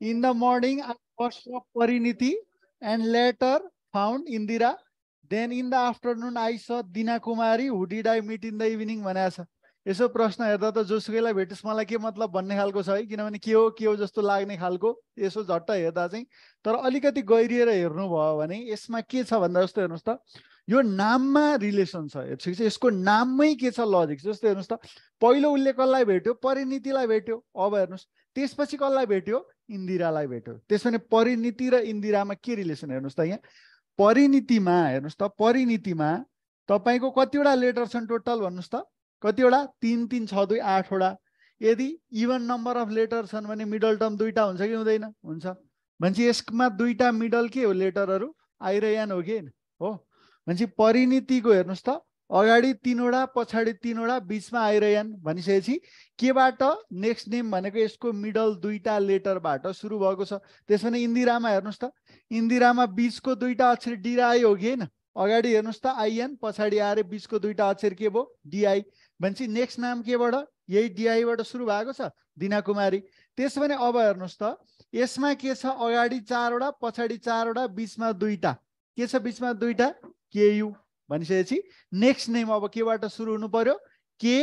In the morning, I first saw Pariniti and later found Indira. Then in the afternoon, I saw Dina Kumari. Who did I meet in the evening? भनेको छ यसो प्रश्न हेर्दा त जोसुकैलाई भेटोस् मलाई के मतलब भन्ने खालको छ है किनभने के हो के हो जस्तो लाग्ने खालको यसो झट्ट हेर्दा चाहिँ तर अलिकति गहिरिएर हेर्नुभयो भने यसमा के छ भन्दा जस्तो हेर्नुहोस् त यो नाममा रिलेसन छ हेर्छ यसको नाममै के छ लजिक जस्तो हेर्नुहोस् त पहिलो उसले कसलाई भेट्यो परिणतिलाई भेट्यो अब हेर्नुहोस् त्यसपछि कसलाई भेट्यो इन्दिरालाई भेट्यो त्यसो भने परिणति र इन्दिरामा के रिलेसन हेर्नुहोस् त यहाँ परिणतिमा हेर्नुहोस् त परिणतिमा तपाईँको कतिवटा लेटर छन् टोटल भन्नुहोस् त कतिवटा तिन तिन छ दुई आठवटा यदि इभन नम्बर अफ लेटर छन् भने मिडल टर्म दुईवटा हुन्छ कि हुँदैन हुन्छ भनेपछि यसमा दुईवटा मिडल के हो लेटरहरू आइरहन हो कि हो भनेपछि परिणतिको हेर्नुहोस् त अगाडि तिनवटा पछाडि तिनवटा बिचमा आइरहन् भनिसकेपछि केबाट नेक्स्ट नेम भनेको यसको मिडल दुईवटा लेटरबाट सुरु भएको छ त्यसो भने इन्दिरामा हेर्नुहोस् त इन्दिरामा बिचको दुईवटा अक्षर डिआई हो कि होइन अगाडि हेर्नुहोस् त आइएन पछाडि आएर बिचको दुईवटा अक्षर के भयो डिआई भनेपछि नेक्स्ट नाम केबाट यही डिआईबाट सुरु भएको छ दिना कुमारी त्यसो भने अब हेर्नुहोस् त यसमा के छ अगाडि चारवटा पछाडि चारवटा बिचमा दुईवटा के छ बिचमा दुईवटा केयु भनिसकेपछि नेक्स्ट नेम अब केबाट सुरु हुनु पर्यो के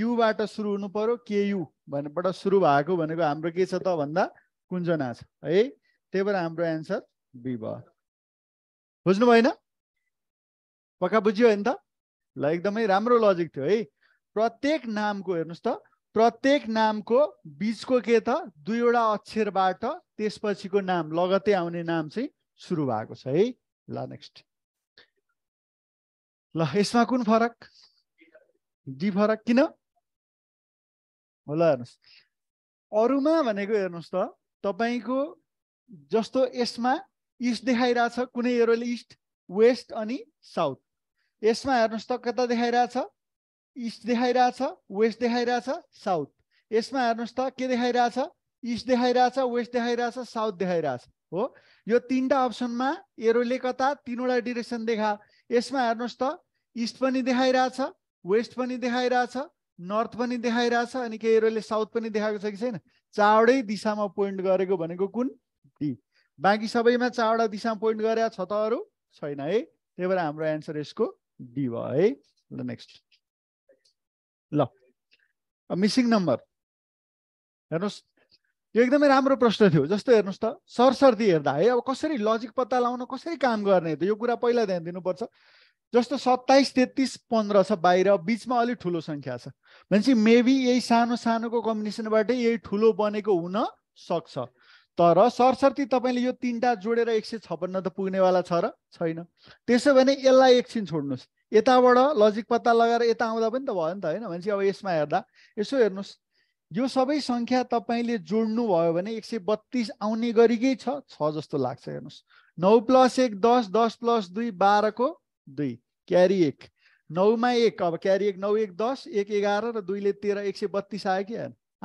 युबाट सुरु हुनु पर्यो के यु भनेबाट सुरु भएको भनेको हाम्रो के छ त भन्दा कुञ्जना छ है त्यही भएर हाम्रो एन्सर बी भयो बुझ्नु भएन पक्का बुझ्यो होइन त ल एकदमै राम्रो लजिक थियो है प्रत्येक नामको हेर्नुहोस् त प्रत्येक नामको बिचको के त दुईवटा अक्षरबाट त्यसपछिको नाम लगतै आउने नाम चाहिँ सुरु भएको छ है ल नेक्स्ट ल यसमा कुन फरक डी फरक किन होला हेर्नुहोस् अरूमा भनेको हेर्नुहोस् त तपाईँको जस्तो यसमा इस्ट देखाइरहेछ कुनै एरोले इस्ट वेस्ट अनि साउथ यसमा हेर्नुहोस् त कता देखाइरहेछ इस्ट देखाइरहेछ वेस्ट देखाइरहेछ साउथ यसमा हेर्नुहोस् त के देखाइरहेछ इस्ट देखाइरहेछ वेस्ट देखाइरहेछ साउथ देखाइरहेछ हो यो तिनवटा अप्सनमा एरोले कता तिनवटा डिरेक्सन देखा यसमा हेर्नुहोस् त इस्ट पनि देखाइरहेछ वेस्ट पनि देखाइरहेछ नर्थ पनि देखाइरहेछ अनि केहीहरूले साउथ पनि देखाएको छ कि छैन चारवटै दिशामा पोइन्ट गरेको भनेको कुन डी बाँकी सबैमा चारवटा दिशामा पोइन्ट गरेका छ त अरू छैन है त्यही भएर हाम्रो एन्सर यसको डी भयो है ल नेक्स्ट ल मिसिङ नम्बर हेर्नुहोस् यो एकदमै राम्रो प्रश्न थियो जस्तो हेर्नुहोस् त सरसर्ती हेर्दा है अब कसरी लजिक पत्ता लाउन कसरी काम गर्ने त यो कुरा पहिला ध्यान दिनुपर्छ जस्तो सत्ताइस तेत्तिस पन्ध्र छ बाहिर बिचमा अलिक ठुलो सङ्ख्या छ भनेपछि मेबी यही सानो सानोको कम्बिनेसनबाटै यही ठुलो बनेको हुन सक्छ तर सरसर्ती तपाईँले यो तिनवटा जोडेर एक सय छप्पन्न त पुग्नेवाला छ र छैन त्यसो भने यसलाई एकछिन छोड्नुहोस् यताबाट लजिक पत्ता लगाएर यता आउँदा पनि त भयो नि त होइन भनेपछि अब यसमा हेर्दा यसो हेर्नुहोस् यो सबै सङ्ख्या तपाईँले जोड्नुभयो भने एक सय बत्तिस आउने गरिकै छ जस्तो लाग्छ हेर्नुहोस् नौ प्लस एक दस दस प्लस दुई बाह्रको दुई क्यारी एक नौमा एक अब क्यारी एक नौ एक दस एक एघार र दुईले तेह्र एक सय बत्तिस आयो कि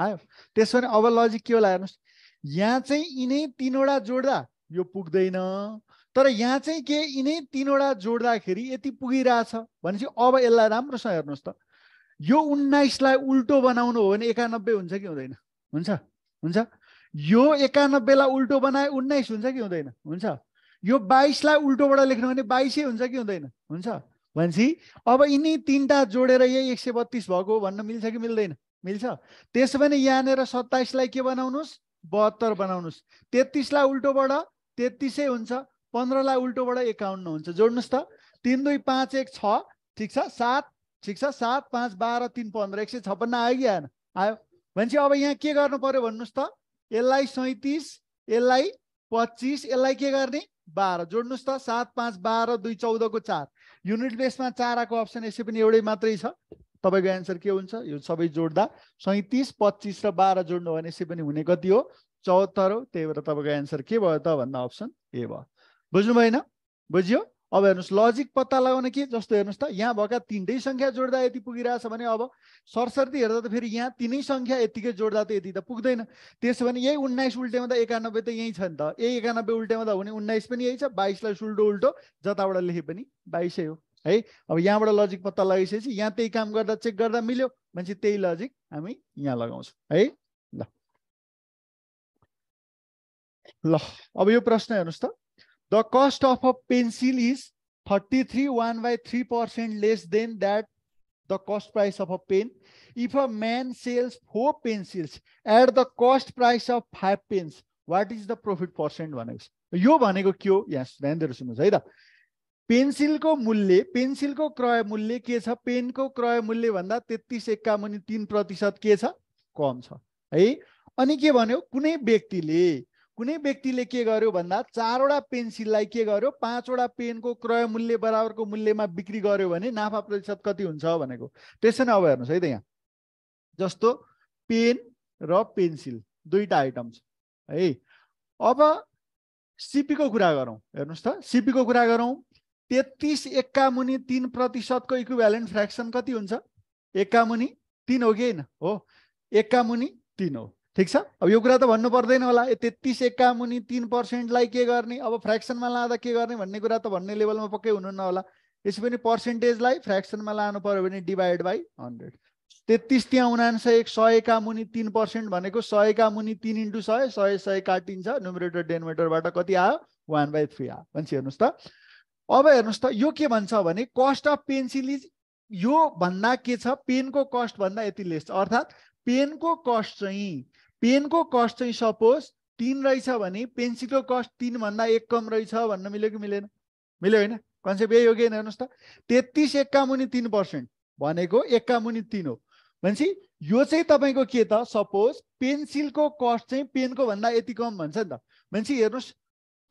आयो त्यसो भने अब लजिक के होला हेर्नुहोस् यहाँ चाहिँ यिनै तिनवटा जोड्दा यो पुग्दैन तर यहाँ चाहिँ के यिनै तिनवटा जोड्दाखेरि यति पुगिरहेछ भनेपछि अब यसलाई राम्रोसँग हेर्नुहोस् त यो उन्नाइसलाई उल्टो बनाउनु हो भने एकानब्बे हुन्छ कि हुँदैन हुन्छ हुन्छ यो एकानब्बेलाई उल्टो बनाए उन्नाइस हुन्छ कि हुँदैन हुन्छ यो बाइसलाई उल्टोबाट लेख्नु भने बाइसै हुन्छ कि हुँदैन हुन्छ भनेपछि अब यिनी तिनवटा जोडेर यही एक सय बत्तिस भएको भन्न मिल्छ कि मिल्दैन मिल्छ त्यसो भने यहाँनिर सत्ताइसलाई के बनाउनुहोस् बहत्तर बनाउनुहोस् तेत्तिसलाई उल्टोबाट तेत्तिसै हुन्छ पन्ध्रलाई उल्टोबाट एकाउन्न हुन्छ जोड्नुहोस् त तिन दुई पाँच एक छ ठिक छ सात ठिक छ सात पाँच बाह्र तिन पन्ध्र एक सय छप्पन्न आयो कि आएन आयो भनेपछि अब यहाँ के गर्नु पर्यो भन्नुहोस् त यसलाई सैँतिस यसलाई पच्चिस यसलाई के गर्ने बाह्र जोड्नुहोस् त सात पाँच बाह्र दुई चौधको चार युनिट बेसमा चार आएको अप्सन यसै पनि एउटै मात्रै छ तपाईँको एन्सर के हुन्छ यो सबै जोड्दा सैँतिस पच्चिस र बाह्र जोड्नु भने यसै पनि हुने कति हो चौहत्तर हो त्यही भएर तपाईँको एन्सर के भयो त भन्दा अप्सन ए भयो बुझ्नु भएन बुझ्यो अब हेर्नुहोस् लजिक पत्ता लगाउने के जस्तो हेर्नुहोस् त यहाँ भएका तिनटै सङ्ख्या जोड्दा यति पुगिरहेछ भने अब सरसर्ती हेर्दा त फेरि यहाँ तिनै सङ्ख्या यतिकै जोड्दा त यति त पुग्दैन त्यसो भने यही उन्नाइस उल्टेमा त एकानब्बे त यहीँ छ नि त यही एकानब्बे उल्टेमा त हुने उन्नाइस पनि यही छ बाइसलाई सुल्टो उल्टो जताबाट लेखे पनि बाइसै हो है अब यहाँबाट लजिक पत्ता लगाइसकेपछि यहाँ त्यही काम गर्दा चेक गर्दा मिल्यो भनेपछि त्यही लजिक हामी यहाँ लगाउँछौँ है ल ल अब यो प्रश्न हेर्नुहोस् त the cost of a pencil is thirty three one by three percent less than of a pen if a sells four pencils at the cost price of five pens what is the profit percent भनेको यो भनेको के हो दिएर सुन्नुहोस् है त पेन्सिलको मूल्य पेन्सिलको क्रय मूल्य के छ पेनको क्रय मूल्य भन्दा तेत्तिस एक्का मुनि तिन प्रतिशत के छ कम छ है अनि के भन्यो कुनै व्यक्तिले कुनै व्यक्तिले के गर्यो भन्दा चारवटा पेन्सिललाई के गर्यो पाँचवटा पेनको क्रय मूल्य बराबरको मूल्यमा बिक्री गर्यो भने नाफा प्रतिशत कति हुन्छ भनेको त्यसै नै अब हेर्नुहोस् है त यहाँ जस्तो पेन र पेन्सिल दुईवटा आइटम छ है अब सिपीको कुरा गरौँ हेर्नुहोस् त सिपीको कुरा गरौँ तेत्तिस एक्का मुनि तिन प्रतिशतको इक्विभ्यालेन्ट फ्रेक्सन कति हुन्छ एक्का मुनि तिन हो कि होइन हो एक्का मुनि तिन हो ठिक छ अब यो कुरा त भन्नु पर्दैन होला तेत्तिस एक्का मुनि तिन पर्सेन्टलाई के गर्ने अब फ्रेक्सनमा लाँदा के गर्ने भन्ने कुरा त भन्ने लेभलमा पक्कै हुनुहुन्न होला यसै पनि पर्सेन्टेजलाई फ्रेक्सनमा लानु पऱ्यो भने डिभाइड बाई हन्ड्रेड तेत्तिस त्यहाँ उनान्सय एक सयका मुनि तिन पर्सेन्ट भनेको सयका मुनि तिन इन्टु सय सय सय काटिन्छ नुमिरेटर डेनोमिटरबाट कति आयो वान बाई थ्री आयो मान्छे हेर्नुहोस् त अब हेर्नुहोस् त यो के भन्छ भने कस्ट अफ पेन्सिल इज यो भन्दा के छ पेनको कस्ट भन्दा यति लेस छ अर्थात् पेनको कस्ट चाहिँ पेनको कस्ट चाहिँ सपोज तिन रहेछ भने पेन्सिलको कस्ट तिनभन्दा एक कम रहेछ भन्न मिल्यो कि मिलेन मिल्यो होइन कन्सेप्ट यही हो कि हेर्नुहोस् त तेत्तिस एक्का मुनि तिन पर्सेन्ट भनेको एक्का मुनि तिन हो भनेपछि यो चाहिँ तपाईँको के त सपोज पेन्सिलको कस्ट चाहिँ पेनको भन्दा यति कम भन्छ नि त भनेपछि हेर्नुहोस्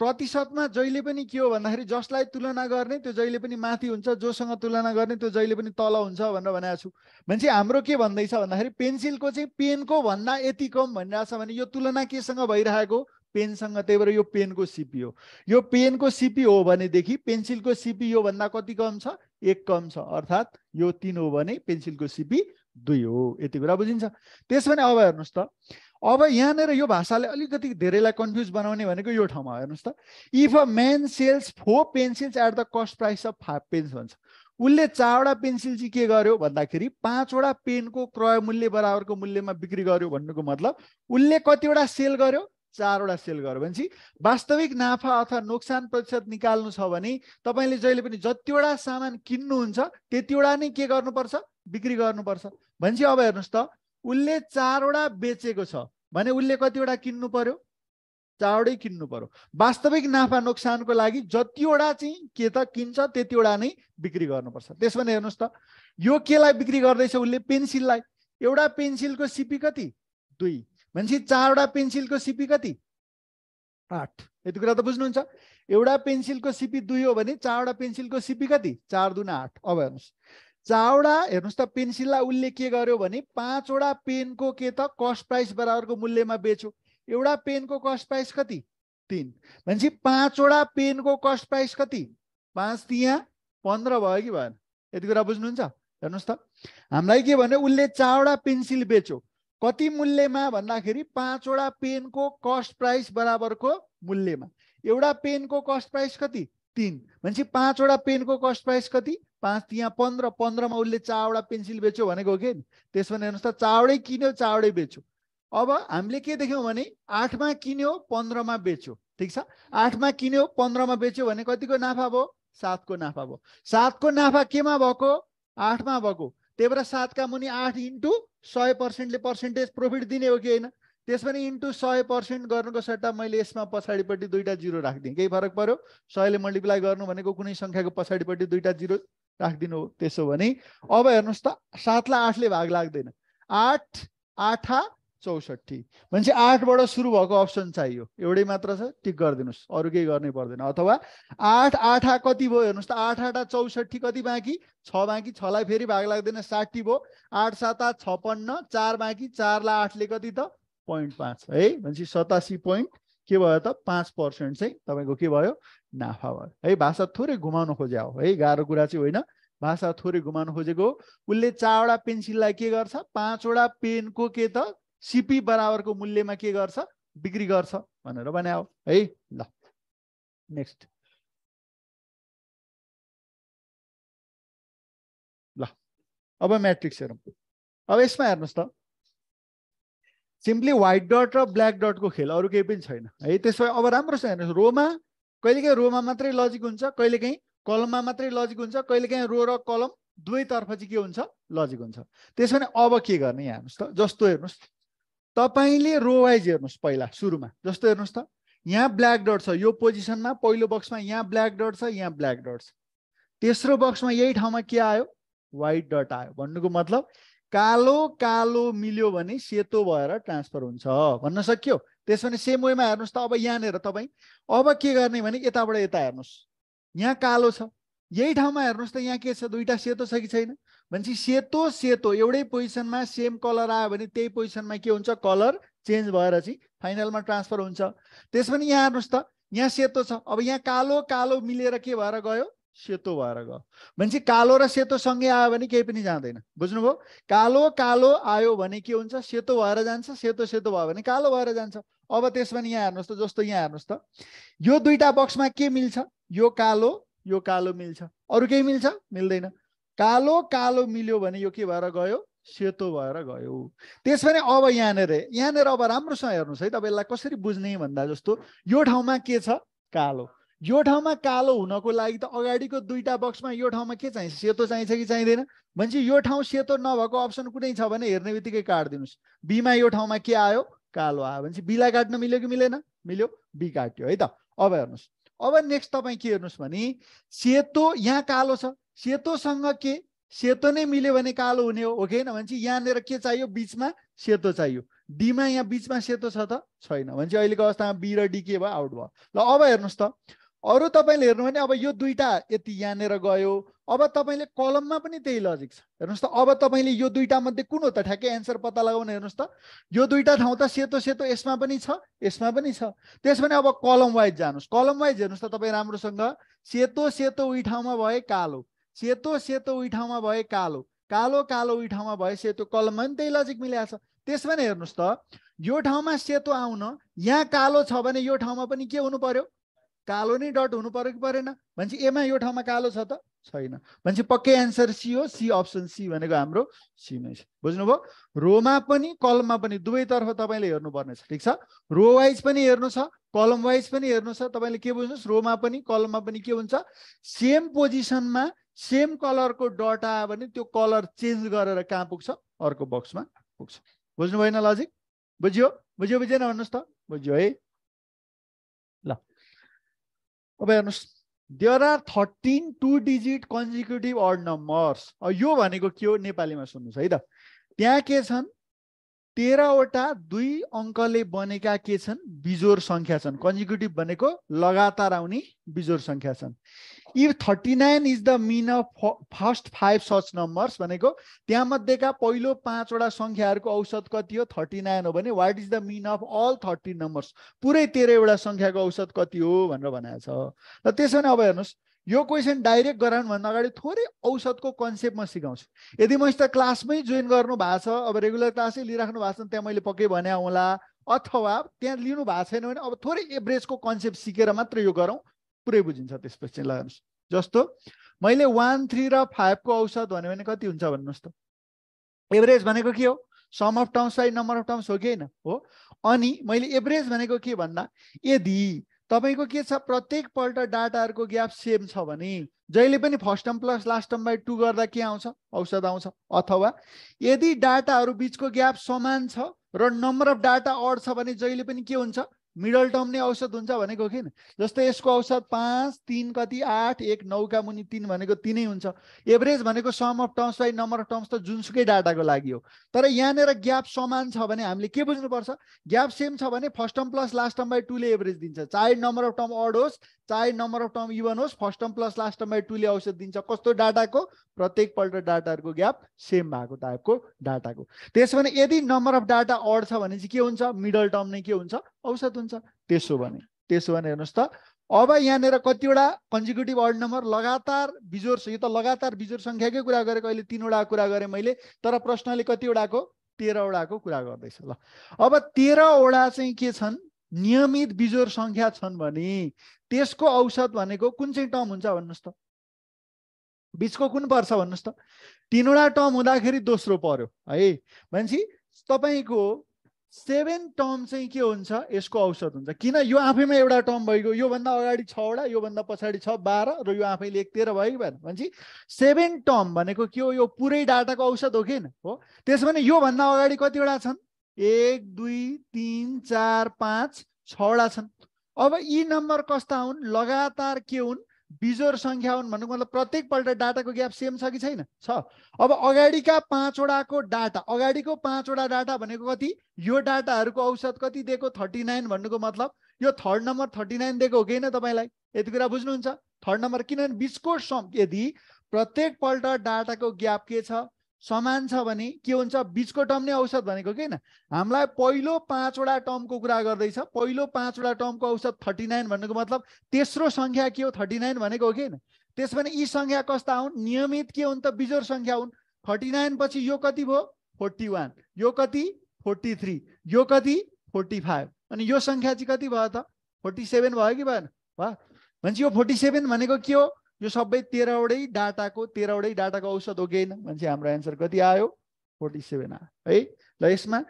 प्रतिशतमा जहिले पनि के हो भन्दाखेरि जसलाई तुलना गर्ने त्यो जहिले पनि माथि हुन्छ जोसँग तुलना गर्ने त्यो जहिले पनि तल हुन्छ भनेर भनेको छु भनेपछि हाम्रो के भन्दैछ भन्दाखेरि पेन्सिलको चाहिँ पेनको भन्दा यति कम भनिरहेछ भने यो तुलना केसँग भइरहेको पेनसँग त्यही भएर यो पेनको सिपी हो यो पेनको सिपी हो भनेदेखि पेन्सिलको सिपी योभन्दा कति कम छ एक कम छ अर्थात् यो तिन हो भने पेन्सिलको सिपी दुई हो यति कुरा बुझिन्छ त्यसो भने अब हेर्नुहोस् त अब यहाँनिर यो भाषाले अलिकति धेरैलाई कन्फ्युज बनाउने भनेको यो ठाउँमा हेर्नुहोस् त if a man sells four pencils at the cost price of five pens भन्छ उसले चारवटा पेन्सिल चाहिँ के गर्यो भन्दाखेरि पाँचवटा पेनको क्रय मूल्य बराबरको मूल्यमा बिक्री गर्यो भन्नुको मतलब उसले कतिवटा सेल गर्यो चारवटा सेल गर्यो भनेपछि वास्तविक नाफा अथवा नोक्सान प्रतिशत निकाल्नु छ भने तपाईँले जहिले पनि जतिवटा सामान किन्नुहुन्छ त्यतिवटा नै के गर्नुपर्छ बिक्री गर्नुपर्छ भनेपछि अब हेर्नुहोस् त उसले चारवटा बेचेको छ भने उसले कतिवटा किन्नु पर्यो चारवटै किन्नु पर्यो वास्तविक नाफा नोक्सानको लागि जतिवटा चाहिँ के त किन्छ त्यतिवटा नै बिक्री गर्नुपर्छ त्यसो भने हेर्नुहोस् त यो केलाई बिक्री गर्दैछ उसले पेन्सिललाई एउटा पेन्सिलको सिपी कति दुई भनेपछि चारवटा पेन्सिलको सिपी कति आठ यति कुरा त बुझ्नुहुन्छ एउटा पेन्सिलको सिपी दुई हो भने चारवटा पेन्सिलको सिपी कति चार दुना आठ अब हेर्नुहोस् चारवटा हेर्नुहोस् त पेन्सिललाई उसले के गर्यो भने पाँचवटा पेनको के त कस्ट प्राइस बराबरको मूल्यमा बेच्यो एउटा पेनको कस्ट प्राइस कति तिन भनेपछि पाँचवटा पेनको कस्ट प्राइस कति पाँच तिहाँ पन्ध्र भयो कि भएन यति कुरा बुझ्नुहुन्छ हेर्नुहोस् त हामीलाई के भन्यो उसले चारवटा पेन्सिल बेच्यो कति मूल्यमा भन्दाखेरि पाँचवटा पेनको कस्ट प्राइस बराबरको मूल्यमा एउटा पेनको कस्ट प्राइस कति तिन भनेपछि पाँचवटा पेनको कस्ट प्राइस कति पाँच त्यहाँ पन्ध्र पन्ध्रमा उसले चारवटा पेन्सिल बेच्यो भनेको हो कि त्यसो भने हेर्नुहोस् त चारवटै किन्यो चारवटै बेच्यो अब हामीले के देख्यौँ भने आठमा किन्यो पन्ध्रमा बेच्यो ठिक छ आठमा किन्यो पन्ध्रमा बेच्यो भने कतिको नाफा भयो सातको नाफा भयो सातको नाफा केमा भएको आठमा भएको त्यही भएर सातका मुनि आठ इन्टु सय पर्सेन्टले पर्सेन्टेज प्रोफिट दिने हो कि होइन त्यस पनि इन्टु सय पर्सेन्ट गर्नुको सट्टा मैले यसमा पछाडिपट्टि दुईवटा जिरो राखिदिएँ केही फरक पऱ्यो सयले मल्टिप्लाई गर्नु भनेको कुनै सङ्ख्याको पछाडिपट्टि दुईवटा जिरो राखिदिनु हो त्यसो भने अब हेर्नुहोस् त सातलाई आठले भाग लाग्दैन आठ आठा चौसठी भनेपछि आठबाट सुरु भएको अप्सन चाहियो एउटै मात्र छ टिक गरिदिनुहोस् अरू केही गर्नै पर्दैन अथवा आठ आठा कति भयो हेर्नुहोस् त आठ आठ चौसठी कति बाँकी छ बाँकी छलाई फेरि भाग लाग्दैन साठी भयो आठ साता छपन्न चार बाँकी चारलाई आठले कति त पोइन्ट पाँच है भनेपछि सतासी पोइन्ट के भयो त पाँच पर्सेन्ट चाहिँ तपाईँको के भयो नाफा भयो है भाषा थोरै घुमाउन खोज्या हो है गाह्रो कुरा चाहिँ होइन भाषा थोरै घुमाउन खोजेको उसले चारवटा पेन्सिललाई के गर्छ पाँचवटा पेनको के त सिपी बराबरको मूल्यमा के गर्छ बिक्री गर्छ भनेर भने हो है ल नेक्स्ट ल अब म्याट्रिक्स हेरौँ अब यसमा हेर्नुहोस् त सिम्पली व्हाइट डट र ब्ल्याक डटको खेल अरू केही पनि छैन है त्यसो भए अब राम्रोसँग हेर्नुहोस् रोमा कहिलेकाहीँ रोमा मात्रै लजिक हुन्छ कहिलेकाहीँ कलममा मात्रै लजिक हुन्छ कहिलेकाहीँ रो र कलम दुवैतर्फ चाहिँ के हुन्छ लजिक हुन्छ त्यसो भने अब के गर्ने यहाँ हेर्नुहोस् त जस्तो हेर्नुहोस् तपाईँले रो वाइज हेर्नुहोस् पहिला सुरुमा जस्तो हेर्नुहोस् त यहाँ ब्ल्याक डट छ यो पोजिसनमा पहिलो बक्समा यहाँ ब्ल्याक डट छ यहाँ ब्ल्याक डट छ तेस्रो बक्समा यही ठाउँमा के आयो वाइट डट आयो भन्नुको मतलब कालो कालो मिल्यो भने सेतो भएर ट्रान्सफर हुन्छ भन्न सक्यो त्यसो भने सेम वेमा हेर्नुहोस् त अब यहाँनिर तपाईँ अब के गर्ने भने यताबाट यता हेर्नुहोस् यहाँ कालो छ यही ठाउँमा हेर्नुहोस् त यहाँ के छ दुइटा सेतो छ कि छैन भनेपछि सेतो सेतो एउटै पोजिसनमा सेम कलर आयो भने त्यही पोजिसनमा के हुन्छ कलर चेन्ज भएर चाहिँ फाइनलमा ट्रान्सफर हुन्छ त्यस पनि यहाँ हेर्नुहोस् त यहाँ सेतो छ अब यहाँ कालो कालो मिलेर के भएर गयो सेतो भएर गयो भनेपछि कालो र सेतो सँगै आयो भने केही पनि जाँदैन बुझ्नुभयो कालो कालो आयो भने के हुन्छ सेतो भएर जान्छ सेतो सेतो भयो भने कालो भएर जान्छ अब त्यसमा यहाँ हेर्नुहोस् त जस्तो यहाँ हेर्नुहोस् त यो दुईवटा बक्समा के मिल्छ यो कालो यो कालो मिल्छ अरू केही मिल्छ मिल्दैन कालो कालो मिल्यो भने यो के भएर गयो सेतो भएर गयो त्यस भने अब यहाँनिर यहाँनिर अब राम्रोसँग हेर्नुहोस् है तपाईँलाई कसरी बुझ्ने भन्दा जस्तो यो ठाउँमा के छ कालो यो ठाउँमा कालो हुनको लागि त अगाडिको दुईवटा बक्समा यो ठाउँमा के चाहिन्छ सेतो चाहिन्छ कि चाहिँदैन भनेपछि यो ठाउँ सेतो नभएको अप्सन कुनै छ भने हेर्ने बित्तिकै काटिदिनुहोस् बीमा यो ठाउँमा के आयो कालो आयो भनेपछि बीलाई काट्न मिल्यो कि मिलेन मिल्यो बी काट्यो है त अब हेर्नुहोस् अब नेक्स्ट तपाईँ के हेर्नुहोस् भने सेतो यहाँ कालो छ सेतोसँग के सेतो नै मिल्यो भने कालो हुने हो ओके न भनेपछि यहाँनिर के चाहियो बिचमा सेतो चाहियो डीमा यहाँ बिचमा सेतो छ त छैन भनेपछि अहिलेको अवस्थामा बी र डी के भयो आउट भयो ल अब हेर्नुहोस् त अरू तपाईँले हेर्नु भने अब यो दुईवटा यति यहाँनिर गयो अब तपाईँले कलममा पनि त्यही लजिक छ हेर्नुहोस् त अब तपाईँले यो दुईवटा मध्ये कुन हो त ठ्याक्कै एन्सर पत्ता लगाउनु हेर्नुहोस् त यो दुईवटा ठाउँ त सेतो सेतो यसमा पनि छ यसमा पनि छ त्यस भने अब कलम वाइज जानुहोस् कलम वाइज हेर्नुहोस् त तपाईँ राम्रोसँग सेतो सेतो उही ठाउँमा भए कालो सेतो सेतो उही ठाउँमा भए कालो कालो कालो उही ठाउँमा भए सेतो कलममा पनि त्यही लजिक मिलाएको छ त्यस भने हेर्नुहोस् त यो ठाउँमा सेतो आउन यहाँ कालो छ भने यो ठाउँमा पनि के हुनु पर्यो कालो नै डट हुनु पऱ्यो कि परेन भनेपछि एमा यो ठाउँमा कालो छ त छैन भनेपछि पक्कै एन्सर सी हो सी अप्सन सी भनेको हाम्रो सी सीमै छ बुझ्नुभयो रोमा पनि कलममा पनि दुवैतर्फ तपाईँले हेर्नुपर्नेछ ठिक छ रो वाइज पनि हेर्नु छ कलम वाइज पनि हेर्नु छ तपाईँले के बुझ्नुहोस् रोमा पनि कलममा पनि के हुन्छ सेम पोजिसनमा सेम कलरको डट आयो भने त्यो कलर चेन्ज गरेर कहाँ पुग्छ अर्को बक्समा पुग्छ बुझ्नु भएन लजिक बुझ्यो बुझ्यो बुझेन भन्नुहोस् त बुझ्यो है अब हेर्नुहोस् there are thirteen two digit consecutive odd numbers यो भनेको के हो नेपालीमा सुन्नुहोस् है त त्यहाँ के छन् तेह्रवटा दुई अङ्कले बनेका के छन् बिजोर सङ्ख्या छन् कन्जिक्युटिभ भनेको लगातार आउने बिजोर सङ्ख्या छन् if thirty nine is the mean of first five such numbers भनेको त्यहाँ मध्येका पहिलो पाँचवटा सङ्ख्याहरूको औसत कति हो थर्टी नाइन हो भने what is the mean of all thirty numbers पुरै तेह्रवटा सङ्ख्याको औसत कति हो भनेर भनेको छ र त्यसो भने अब हेर्नुहोस् यो क्वेसन डाइरेक्ट गराउनुभन्दा अगाडि थोरै औषधको कन्सेप्ट म सिकाउँछु यदि म यस्ता क्लासमै जोइन गर्नु भएको छ अब रेगुलर क्लासै लिइराख्नु भएको छ त्यहाँ मैले पक्कै भने होला अथवा त्यहाँ लिनु भएको छैन भने अब थोरै एभरेजको कन्सेप्ट सिकेर मात्र यो गरौँ पुरै बुझिन्छ त्यसपछि लगाउनुहोस् जस्तो मैले वान थ्री र फाइभको औषध भन्यो भने कति हुन्छ भन्नुहोस् त एभरेज भनेको के हो sum of terms side number of terms हो कि होइन हो अनि मैले एभरेज भनेको के भन्दा यदि तपाईँको के छ प्रत्येकपल्ट डाटाहरूको ग्याप सेम छ भने जहिले पनि first term plus last term by two गर्दा के आउँछ औषध आउँछ अथवा यदि डाटाहरू बिचको ग्याप समान छ र नम्बर अफ डाटा अड छ भने जहिले पनि के हुन्छ मिडल टर्म नै औसत हुन्छ भनेको किन जस्तै यसको औसत पाँच तिन कति आठ एक नौका मुनि तिन भनेको तिनै हुन्छ एभरेज भनेको sum of terms by number of terms त जुनसुकै डाटाको लागि हो तर यहाँनिर ग्याप समान छ भने हामीले के बुझ्नुपर्छ ग्याप सेम छ भने first term plus last term by टूले एभरेज दिन्छ चाहे नम्बर अफ टर्म अड होस् चाहे नम्बर अफ टर्म इभन होस् first term plus last term by टूले औसत दिन्छ कस्तो डाटाको प्रत्येकपल्ट डाटाहरूको ग्याप सेम भएको टाइपको डाटाको त्यसो भने यदि नम्बर अफ डाटा अड छ भने चाहिँ के हुन्छ मिडल टर्म नै के हुन्छ औसत हुन्छ त्यसो भने त्यसो भने हेर्नुहोस् त अब यहाँनिर कतिवटा कन्जिक्युटिभ अर्ड नम्बर लगातार बिजोर यो त लगातार बिजोर सङ्ख्याकै कुरा गरेको अहिले तिनवटा कुरा गरेँ मैले तर प्रश्नले कतिवटाको तेह्रवटाको कुरा गर्दैछ ल अब तेह्रवटा चाहिँ के छन् नियमित बिजोर सङ्ख्या छन् भने त्यसको औसत भनेको कुन चाहिँ टर्म हुन्छ भन्नुहोस् त बिचको कुन पर्छ भन्नुहोस् त तिनवटा टर्म हुँदाखेरि दोस्रो पर्यो है भनेपछि तपाईँको सेभेन टर्म चाहिँ के हुन्छ यसको औसत हुन्छ किन यो आफैमा एउटा टर्म भइगयो योभन्दा अगाडि छवटा योभन्दा पछाडि छ बाह्र र यो आफैले एक तेह्र भयो भनेर भनेपछि सेभेन टर्म भनेको के हो यो पुरै डाटाको औसत हो कि हो त्यसो भने योभन्दा अगाडि कतिवटा छन् एक दुई तिन चार पाँच छवटा छन् अब यी नम्बर कस्ता हुन् लगातार के हुन् बिजोर सङ्ख्या हुन् भन्नुको मतलब प्रत्येकपल्ट डाटाको ग्याप सेम छ कि छैन छ अब अगाडिका पाँचवटाको डाटा अगाडिको पाँचवटा डाटा भनेको कति यो डाटाहरूको औसत कति दिएको थर्टी नाइन भन्नुको मतलब यो थर्ड नम्बर थर्टी नाइन दिएको हो कि होइन तपाईँलाई यति कुरा बुझ्नुहुन्छ थर्ड नम्बर किनभने बिचको सम यदि प्रत्येकपल्ट डाटाको ग्याप के छ समान छ भने के हुन्छ बिचको टर्म नै औसत भनेको किन हामीलाई पहिलो पाँचवटा टर्मको कुरा गर्दैछ पहिलो पाँचवटा टर्मको औषध थर्टी नाइन भनेको मतलब तेस्रो सङ्ख्या के हो थर्टी नाइन भनेको हो किन त्यस भने यी सङ्ख्या कस्ता हुन् नियमित के हुन् त बिजोर सङ्ख्या हुन् थर्टी नाइन पछि यो कति भयो फोर्टी वान यो कति फोर्टी थ्री यो कति फोर्टी फाइभ अनि यो सङ्ख्या चाहिँ कति भयो त फोर्टी सेभेन भयो कि भएन भयो भनेपछि यो फोर्टी सेभेन भनेको के हो यो सबै तेह्रवटै डाटाको तेह्रवटै डाटाको औषध हो भने चाहिँ हाम्रो एन्सर कति आयो फोर्टी सेभेन आयो है ल यसमा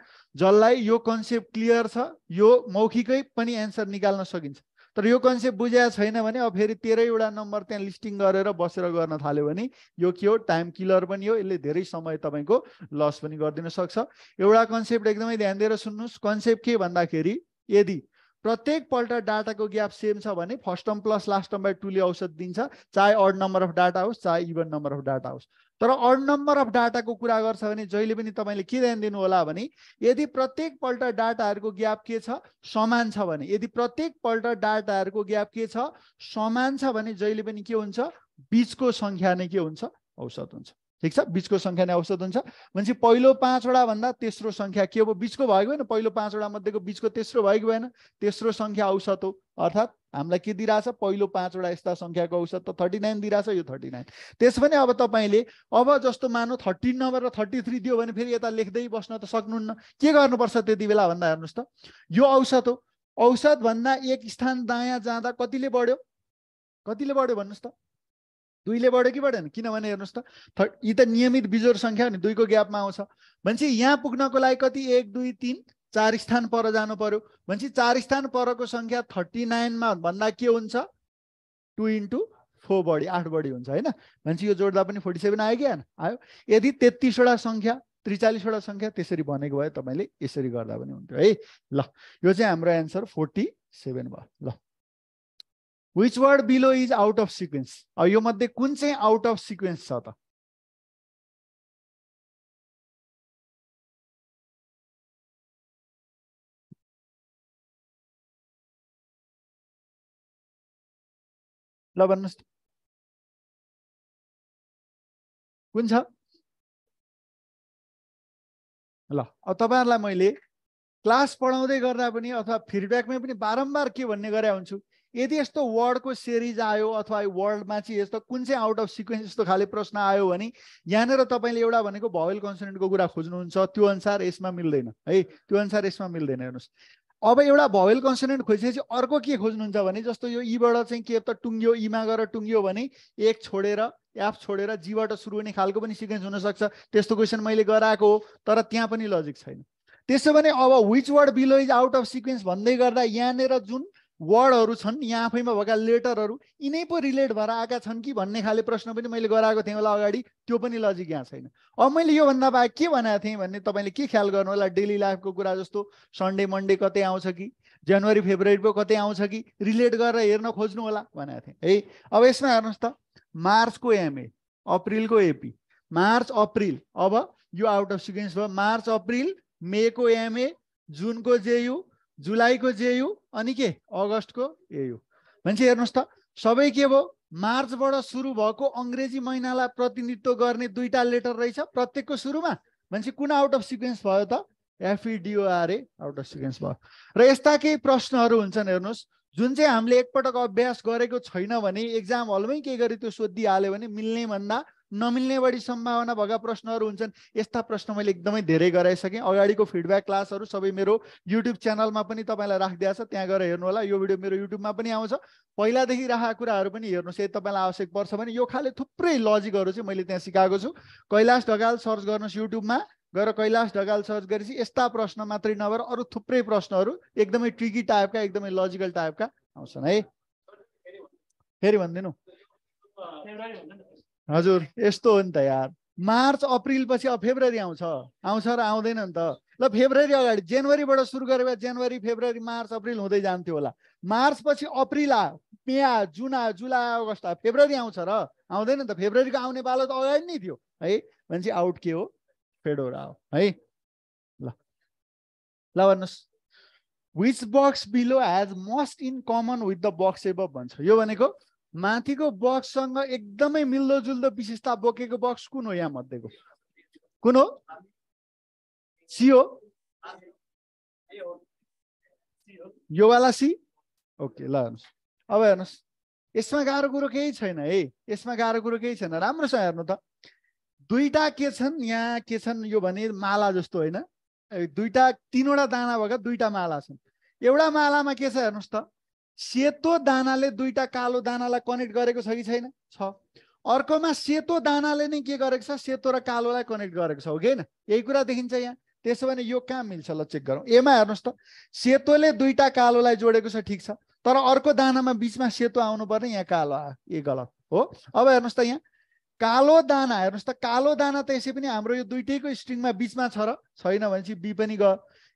जसलाई यो कन्सेप्ट क्लियर छ यो मौखिकै पनि एन्सर निकाल्न सकिन्छ तर यो कन्सेप्ट बुझाएको छैन भने अब फेरि तेह्रैवटा नम्बर त्यहाँ लिस्टिङ गरेर बसेर गर्न थाल्यो भने यो के हो टाइम किलर पनि हो यसले धेरै समय तपाईँको लस पनि गरिदिन सक्छ एउटा कन्सेप्ट एकदमै ध्यान दिएर सुन्नुहोस् कन्सेप्ट के भन्दाखेरि यदि प्रत्येकपल्ट डाटाको ग्याप सेम छ भने first term plus last term by टूले औसत दिन्छ चाहे अर्ड नम्बर अफ डाटा होस् चाहे इभन नम्बर अफ डाटा होस् तर अर्ड नम्बर अफ डाटाको कुरा गर्छ भने जहिले पनि तपाईँले के ध्यान दिनु होला भने यदि प्रत्येकपल्ट डाटाहरूको ग्याप के छ समान छ भने यदि प्रत्येकपल्ट डाटाहरूको ग्याप के छ समान छ भने जहिले पनि के हुन्छ बिचको सङ्ख्या नै के हुन्छ औसत हुन्छ ठिक छ बिचको सङ्ख्या नै औसत हुन्छ भनेपछि पहिलो पाँचवटा भन्दा तेस्रो सङ्ख्या के हो बिचको भएको होइन पहिलो पाँचवटा मध्येको बिचको तेस्रो भएको भएन तेस्रो सङ्ख्या औसत हो अर्थात् हामीलाई के दिइरहेछ पहिलो पाँचवटा यस्ता सङ्ख्याको औसत त थर्टी नाइन दिइरहेछ यो थर्टी नाइन त्यस पनि अब तपाईँले अब जस्तो मानौ थर्टी र थर्टी थ्री दियो भने फेरि यता लेख्दै बस्न त सक्नुहुन्न के गर्नुपर्छ त्यति बेला भन्दा हेर्नुहोस् त यो औसत हो औसतभन्दा एक स्थान दायाँ जाँदा कतिले बढ्यो कतिले बढ्यो भन्नुहोस् त दुईले बढ्यो कि बढेन किनभने हेर्नुहोस् त थर्ड यी त नियमित बिजोर सङ्ख्या हो नि दुईको ग्यापमा आउँछ भनेपछि यहाँ पुग्नको लागि कति एक दुई तिन चार स्थान पर जानु पर्यो भनेपछि चार स्थान परको सङ्ख्या थर्टी नाइनमा भन्दा के हुन्छ टु इन्टु फोर बढी आठ बढी हुन्छ होइन भनेपछि यो जोड्दा पनि फोर्टी सेभेन आयो कि होइन आयो यदि तेत्तिसवटा सङ्ख्या त्रिचालिसवटा सङ्ख्या त्यसरी भनेको भए तपाईँले यसरी गर्दा पनि हुन्थ्यो है ल यो चाहिँ हाम्रो एन्सर फोर्टी सेभेन भयो ल which word below is out of sequence अब यो मध्ये कुन चाहिँ आउट अफ सिक्वेन्स छ त ल भन्नुहोस् कुन छ ल अब तपाईँहरूलाई मैले क्लास पढाउँदै गर्दा पनि अथवा फिडब्याकमै पनि बारम्बार के भन्ने गरे हुन्छु यदि यस्तो वर्डको सिरिज आयो अथवा वर्डमा चाहिँ यस्तो कुन चाहिँ आउट अफ सिक्वेन्स यस्तो खाले प्रश्न आयो भने यहाँनिर तपाईँले एउटा भनेको भवेल कन्सनेन्टको कुरा खोज्नुहुन्छ त्यो अनुसार यसमा मिल्दैन है त्यो अनुसार यसमा मिल्दैन हेर्नुहोस् अब एउटा भवेल कन्सनेन्ट खोजेपछि अर्को के खोज्नुहुन्छ भने जस्तो यो इबाट चाहिँ के त टुङ्ग्यो इमा गएर टुङ्ग्यो भने एक छोडेर एफ छोडेर जीबाट सुरु हुने खालको पनि सिक्वेन्स हुनसक्छ त्यस्तो क्वेसन मैले गराएको हो तर त्यहाँ पनि लजिक छैन त्यसो भने अब which word below is out of sequence भन्दै गर्दा यहाँनिर जुन वर्डहरू छन् यहाँ आफैमा भएका लेटरहरू यिनै पो रिलेट भएर आएका छन् कि भन्ने खाले प्रश्न पनि मैले गराएको थिएँ होला अगाडि त्यो पनि लजिक यहाँ छैन अब मैले योभन्दा बाहेक के भनेको थिएँ भन्ने तपाईँले के ख्याल गर्नु होला डेली लाइफको कुरा जस्तो सन्डे मन्डे कतै आउँछ कि जनवरी फेब्रुअरी पो कतै आउँछ कि रिलेट गरेर हेर्न खोज्नु होला भनेको थिएँ है अब यसमा हेर्नुहोस् त मार्चको एमए अप्रिलको एपी मार्च अप्रिल अब यो आउट अफ सिक्वेन्स भयो मार्च अप्रिल मेको एमए जुनको जेयु जुलाईको जेयु अनि के अगस्तको एयु भनेपछि हेर्नुहोस् त सबै के भयो मार्चबाट सुरु भएको अङ्ग्रेजी महिनालाई प्रतिनिधित्व गर्ने दुईवटा लेटर रहेछ प्रत्येकको सुरुमा भनेपछि कुन आउट अफ सिक्वेन्स भयो त एफइडिओआरए आउट अफ सिक्वेन्स भयो र यस्ता केही प्रश्नहरू हुन्छन् हेर्नुहोस् जुन चाहिँ हामीले एकपटक अभ्यास गरेको छैन भने एक्जाम हलमै के गरी त्यो सोधिहाल्यो भने मिल्ने भन्दा नमिल्ने बढी सम्भावना भएका प्रश्नहरू हुन्छन् यस्ता प्रश्न मैले एकदमै धेरै गराइसकेँ अगाडिको फिडब्याक क्लासहरू सबै मेरो युट्युब च्यानलमा पनि तपाईँलाई राखिदिएको छ त्यहाँ गएर हेर्नु होला यो भिडियो मेरो युट्युबमा पनि आउँछ पहिलादेखि राखेका कुराहरू पनि हेर्नुहोस् यदि तपाईँलाई आवश्यक पर्छ भने यो खाले थुप्रै लजिकहरू चाहिँ मैले त्यहाँ सिकाएको छु कैलाश ढकाल सर्च गर्नुहोस् युट्युबमा गएर कैलाश ढकाल सर्च गरेपछि यस्ता प्रश्न मात्रै नभएर अरू थुप्रै प्रश्नहरू एकदमै ट्रिकी टाइपका एकदमै लजिकल टाइपका आउँछन् है फेरि भनिदिनु हजुर यस्तो हो नि त यार मार्च अप्रिल पछि अब फेब्रुअरी आउँछ आउँछ र आउँदैन नि त ल फेब्रुअरी अगाडि जनवरीबाट सुरु गरे भए जनवरी फेब्रुअरी मार्च अप्रिल हुँदै जान्थ्यो होला मार्च पछि अप्रिल आ मे आ जुन आ जुलाई अगस्त आ फेब्रुअरी आउँछ र आउँदैन नि त फेब्रुअरीको आउने बाला त अगाडि नै थियो है भनेपछि आउट के हो फेडोरा हो है ल ल भन्नुहोस् which box below has most in common with the box AB भन्छ यो भनेको माथिको बक्ससँग एकदमै मिल्दोजुल्दो विशेषता बोकेको बक्स कुन हो यहाँ मध्येको कुन हो सी हो योवाला सी ओके ल हेर्नुहोस् अब हेर्नुहोस् यसमा गाह्रो कुरो केही छैन है यसमा गाह्रो कुरो केही छैन राम्रोसँग हेर्नु त दुईवटा के छन् यहाँ के छन् यो भने माला जस्तो होइन दुईवटा तिनवटा दाना भएका दुईवटा माला छन् एउटा मालामा के छ हेर्नुहोस् त सेतो दानाले दुईवटा कालो दानालाई कनेक्ट गरेको छ कि छैन छ अर्कोमा सेतो दानाले नै के गरेको छ सेतो र कालोलाई कनेक्ट गरेको छ हो कि होइन यही कुरा देखिन्छ यहाँ त्यसो भने यो कहाँ मिल्छ ल चेक गरौँ एमा हेर्नुहोस् त सेतोले दुईवटा कालोलाई जोडेको छ ठिक छ तर अर्को दानामा बिचमा सेतो आउनुपर्ने यहाँ कालो आयो ए गलत हो अब हेर्नुहोस् त यहाँ कालो दाना हेर्नुहोस् त कालो दाना त यसै पनि हाम्रो यो दुइटैको स्ट्रिङमा बिचमा छ र छैन भनेपछि बी पनि गयो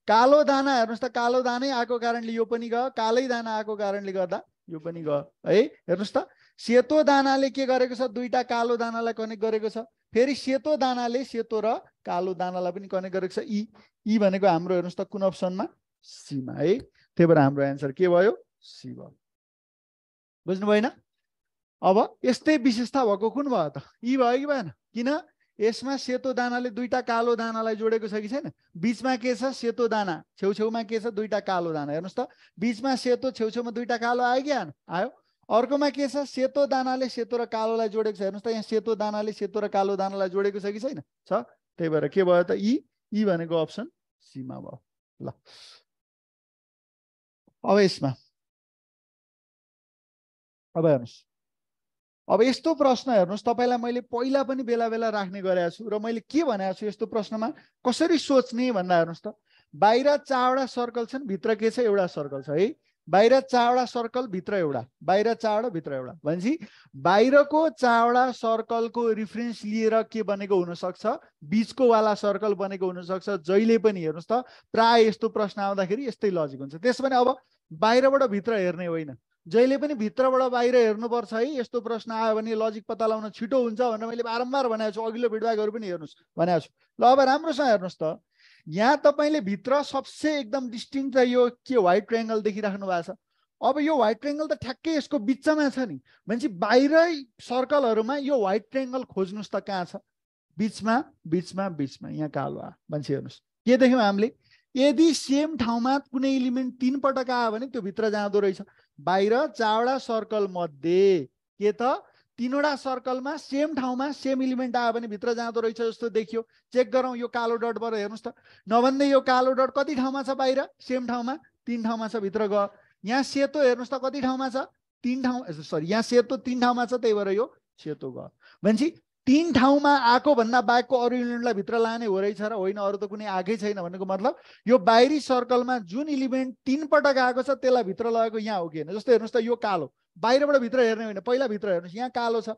कालो दाना हेर्नुहोस् त कालो दानै आएको कारणले यो पनि गयो कालै दाना आएको कारणले गर्दा यो पनि गयो है हेर्नुहोस् त सेतो दानाले के गरेको छ दुईवटा कालो दानालाई कनेक्ट गरेको छ फेरि सेतो दानाले सेतो र कालो दानालाई पनि कनेक्ट गरेको छ यी यी भनेको हाम्रो हेर्नुहोस् त कुन अप्सनमा सीमा है त्यही भएर हाम्रो एन्सर के भयो सी भयो बुझ्नु भएन अब यस्तै विशेषता भएको कुन भयो त यी भयो कि भएन किन यसमा सेतो दानाले दुईवटा कालो दानालाई जोडेको छ कि छैन बिचमा के छ सेतो दाना छेउछेउमा के छ दुईवटा कालो दाना हेर्नुहोस् त बिचमा सेतो छेउछेउमा दुईवटा कालो आयो कि आयो अर्कोमा के छ सेतो दानाले सेतो र कालोलाई जोडेको छ हेर्नुहोस् त यहाँ सेतो दानाले सेतो र कालो दानालाई जोडेको छ कि छैन छ त्यही भएर के भयो त यी यी भनेको अप्सन सीमा भयो ल अब यसमा अब हेर्नुहोस् अब यस्तो प्रश्न हेर्नुहोस् तपाईँलाई मैले पहिला पनि बेला बेला राख्ने गरेको छु र मैले के भनेको छु यस्तो प्रश्नमा कसरी सोच्ने भन्दा हेर्नुहोस् त बाहिर चारवटा सर्कल छन् भित्र के छ एउटा सर्कल छ है बाहिर चारवटा सर्कल भित्र एउटा बाहिर चारवटा भित्र एउटा भनेपछि बाहिरको चारवटा सर्कलको रिफरेन्स लिएर के बनेको हुनसक्छ बिचको वाला सर्कल बनेको हुनसक्छ जहिले पनि हेर्नुहोस् त प्रायः यस्तो प्रश्न आउँदाखेरि यस्तै लजिक हुन्छ त्यसो अब बाहिरबाट भित्र हेर्ने होइन जहिले पनि भित्रबाट बाहिर हेर्नुपर्छ है यस्तो प्रश्न आयो भने लजिक पत्ता लगाउन छिटो हुन्छ भनेर मैले बारम्बार भनेको छु अघिल्लो फिडब्याकहरू पनि हेर्नुहोस् भनेको छु ल अब राम्रोसँग हेर्नुहोस् त यहाँ तपाईँले भित्र सबसे एकदम डिस्टिङ चाहिँ यो के व्हाइट ट्रेङ्गल देखिराख्नु भएको छ अब यो व्हाइट ट्रेङ्गल त ठ्याक्कै यसको बिचमा छ नि भनेपछि बाहिरै सर्कलहरूमा यो व्हाइट ट्रेङ्गल खोज्नुहोस् त कहाँ छ बिचमा बिचमा बिचमा यहाँ कालो आ मान्छे हेर्नुहोस् के देख्यौँ हामीले यदि सेम ठाउँमा कुनै इलिमेन्ट तिन पटक आयो भने त्यो भित्र जाँदो रहेछ बाहिर चारवटा सर्कल मध्ये के त तिनवटा सर्कलमा सेम ठाउँमा सेम इलिमेन्ट आयो भने भित्र जाँदो रहेछ जस्तो देखियो चेक गरौँ यो कालो डटबाट हेर्नुहोस् त नभन्दै यो कालो डट कति ठाउँमा छ बाहिर सेम ठाउँमा तिन ठाउँमा छ भित्र गयो यहाँ सेतो हेर्नुहोस् त कति ठाउँमा छ तिन ठाउँ सरी यहाँ सेतो तिन ठाउँमा छ त्यही भएर यो सेतो गयो भनेपछि तिन ठाउँमा आएको भन्दा बाहेकको अरू युनिटलाई भित्र लाने हो रहेछ र होइन अरू त कुनै आएकै छैन भनेको मतलब यो बाहिरी सर्कलमा जुन इलिमेन्ट तिनपटक आएको छ त्यसलाई भित्र लगाएको यहाँ हो कि होइन जस्तो हेर्नुहोस् त यो कालो बाहिरबाट भित्र हेर्ने होइन पहिला भित्र हेर्नुहोस् यहाँ कालो छ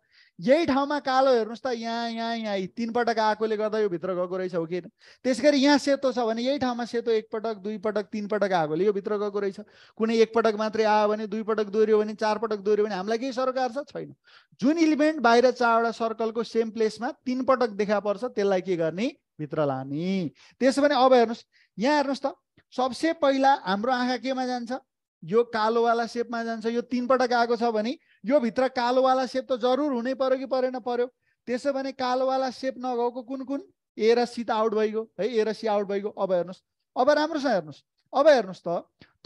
यही ठाउँमा कालो हेर्नुहोस् त यहाँ यहाँ यहाँ तिनपटक आएकोले गर्दा यो भित्र गएको रहेछ हो कि त्यस गरी यहाँ सेतो छ भने यही ठाउँमा सेतो एकपटक दुईपटक पटक तिन पटक आएकोले यो भित्र गएको रहेछ कुनै एकपटक मात्रै आयो भने दुईपटक दोहोऱ्यो भने चारपटक दोहोऱ्यो भने हामीलाई केही सरकार छ छैन जुन इलिमेन्ट बाहिर चारवटा सर्कलको सेम प्लेसमा तिनपटक देखा पर्छ त्यसलाई के गर्ने भित्र लाने त्यसो भने अब हेर्नुहोस् यहाँ हेर्नुहोस् त सबसे पहिला हाम्रो आँखा केमा जान्छ यो कालोवाला सेपमा जान्छ यो पटक आएको छ भने यो भित्र कालोवाला सेप त जरुर हुनै पर्यो कि परेन पर्यो त्यसो भने कालोवाला सेप नगएको कुन कुन ए र सी त आउट भइगयो है ए र सी आउट भइगयो अब हेर्नुहोस् अब राम्रोसँग हेर्नुहोस् अब हेर्नुहोस् त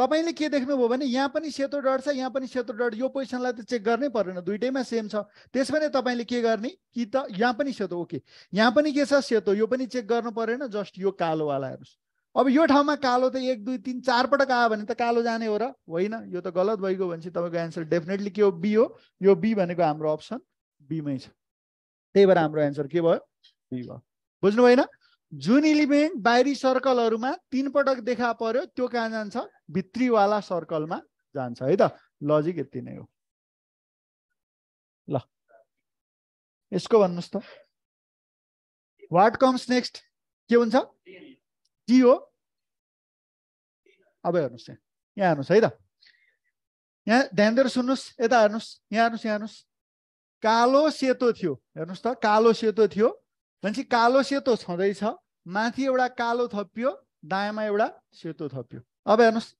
तपाईँले के देख्नुभयो भने यहाँ पनि सेतो डट छ यहाँ पनि सेतो डट यो पोजिसनलाई त चेक गर्नै परेन दुइटैमा सेम छ त्यसो भने तपाईँले के गर्ने कि त यहाँ पनि सेतो ओके यहाँ पनि के छ सेतो यो पनि चेक गर्नु परेन जस्ट यो कालोवाला हेर्नुहोस् अब यो ठाउँमा कालो त एक दुई तिन चारपटक आयो भने त कालो जाने हो र होइन यो त गलत भइगयो भने चाहिँ तपाईँको एन्सर डेफिनेटली के हो बी हो यो बी भनेको हाम्रो अप्सन बीमै छ त्यही भएर हाम्रो एन्सर के भयो बी भयो बुझ्नु भएन जुन इलिमेन्ट बाहिरी सर्कलहरूमा तिनपटक देखा पर्यो त्यो कहाँ जान्छ भित्रीवाला सर्कलमा जान्छ है त लजिक यति नै हो ल यसको भन्नुहोस् त वाट कम्स नेक्स्ट के हुन्छ के हो अब हेर्नुहोस् यहाँ यहाँ हेर्नुहोस् है त यहाँ ध्यान दिएर सुन्नुहोस् यता हेर्नुहोस् यहाँ हेर्नुहोस् यहाँ हेर्नुहोस् कालो सेतो थियो हेर्नुहोस् त कालो सेतो थियो भनेपछि कालो सेतो छँदैछ माथि एउटा कालो थपियो दायाँमा एउटा सेतो थपियो अब हेर्नुहोस्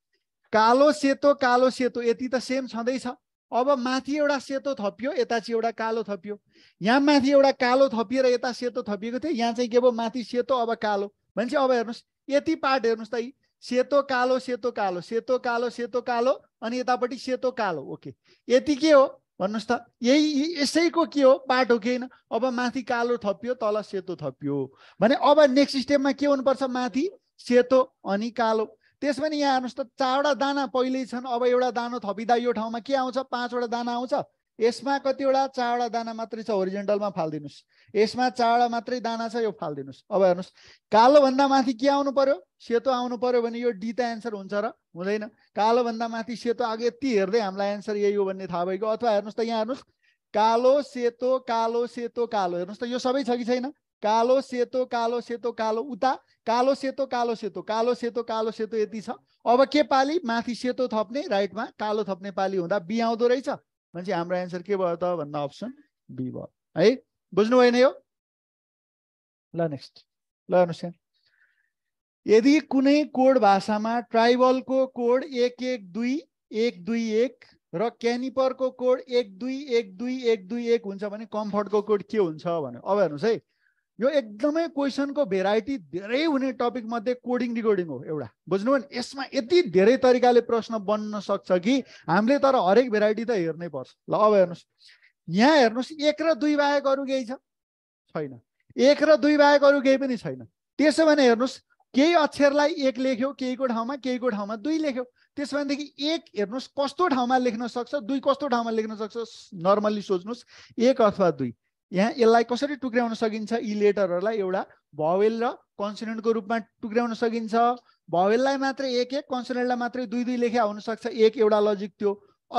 कालो सेतो कालो सेतो यति त सेम छँदैछ अब माथि एउटा सेतो थपियो यता चाहिँ एउटा कालो थपियो यहाँ माथि एउटा कालो थपिएर यता सेतो थपिएको थियो यहाँ चाहिँ के भयो माथि सेतो अब कालो भनेपछि अब हेर्नुहोस् यति पार्ट हेर्नुहोस् त सेतो कालो सेतो कालो सेतो कालो सेतो कालो अनि यतापट्टि सेतो कालो ओके यति के हो भन्नुहोस् त यही यसैको के हो पार्ट हो कि होइन अब माथि कालो थपियो तल सेतो थपियो भने अब नेक्स्ट स्टेपमा के हुनुपर्छ माथि सेतो अनि कालो त्यसमा नि यहाँ हेर्नुहोस् त चारवटा दाना पहिल्यै छन् अब एउटा दाना थपिँदा यो ठाउँमा के आउँछ पाँचवटा दाना आउँछ यसमा कतिवटा चारवटा दाना मात्रै छ ओरिजेन्टलमा फालिदिनुहोस् यसमा चारवटा मात्रै दाना छ यो फालिदिनुहोस् अब हेर्नुहोस् कालोभन्दा माथि के आउनु पर्यो सेतो आउनु पर्यो भने यो डी त एन्सर हुन्छ र हुँदैन कालोभन्दा माथि सेतो आगो यति हेर्दै हामीलाई एन्सर यही हो भन्ने थाहा भएको अथवा हेर्नुहोस् त यहाँ हेर्नुहोस् कालो सेतो कालो सेतो कालो हेर्नुहोस् त यो सबै छ कि छैन कालो सेतो कालो सेतो कालो उता कालो सेतो कालो सेतो कालो सेतो कालो सेतो यति छ अब के पाली माथि सेतो थप्ने राइटमा कालो थप्ने पाली हुँदा बिहाउँदो रहेछ भनेपछि हाम्रो एन्सर के भयो त भन्दा अप्सन बी भयो है बुझ्नु भएन यो ल नेक्स्ट ल हेर्नुहोस् यहाँ यदि कुनै कोड भाषामा ट्राइबलको कोड एक एक दुई एक दुई एक र क्यानिपरको कोड एक दुई एक दुई एक दुई एक हुन्छ भने कम्फर्टको कोड के हुन्छ भने अब हेर्नुहोस् है यो एकदमै क्वेसनको भेराइटी धेरै हुने टपिक मध्ये कोडिङ रिकोर्डिङ हो एउटा बुझ्नुभयो भने यसमा यति धेरै तरिकाले प्रश्न बन्न सक्छ कि हामीले तर हरेक भेराइटी त हेर्नै पर्छ ल अब हेर्नुहोस् यहाँ हेर्नुहोस् एक र दुई बाहेक अरू केही छ छैन एक र दुई बाहेक अरू केही पनि छैन त्यसो भने हेर्नुहोस् केही अक्षरलाई एक लेख्यो केहीको ठाउँमा केहीको ठाउँमा दुई लेख्यो त्यसो भनेदेखि एक हेर्नुहोस् कस्तो ठाउँमा लेख्न सक्छ दुई कस्तो ठाउँमा लेख्न सक्छ नर्मल्ली सोच्नुहोस् एक अथवा दुई यहाँ यसलाई कसरी टुक्र्याउन सकिन्छ यी लेटरहरूलाई एउटा भवेल र कन्सोनेन्टको रूपमा टुक्र्याउन सकिन्छ भवेललाई मात्रै एक एक कन्सोनेन्टलाई मात्रै दुई दुई लेखा हुनसक्छ एक एउटा लजिक त्यो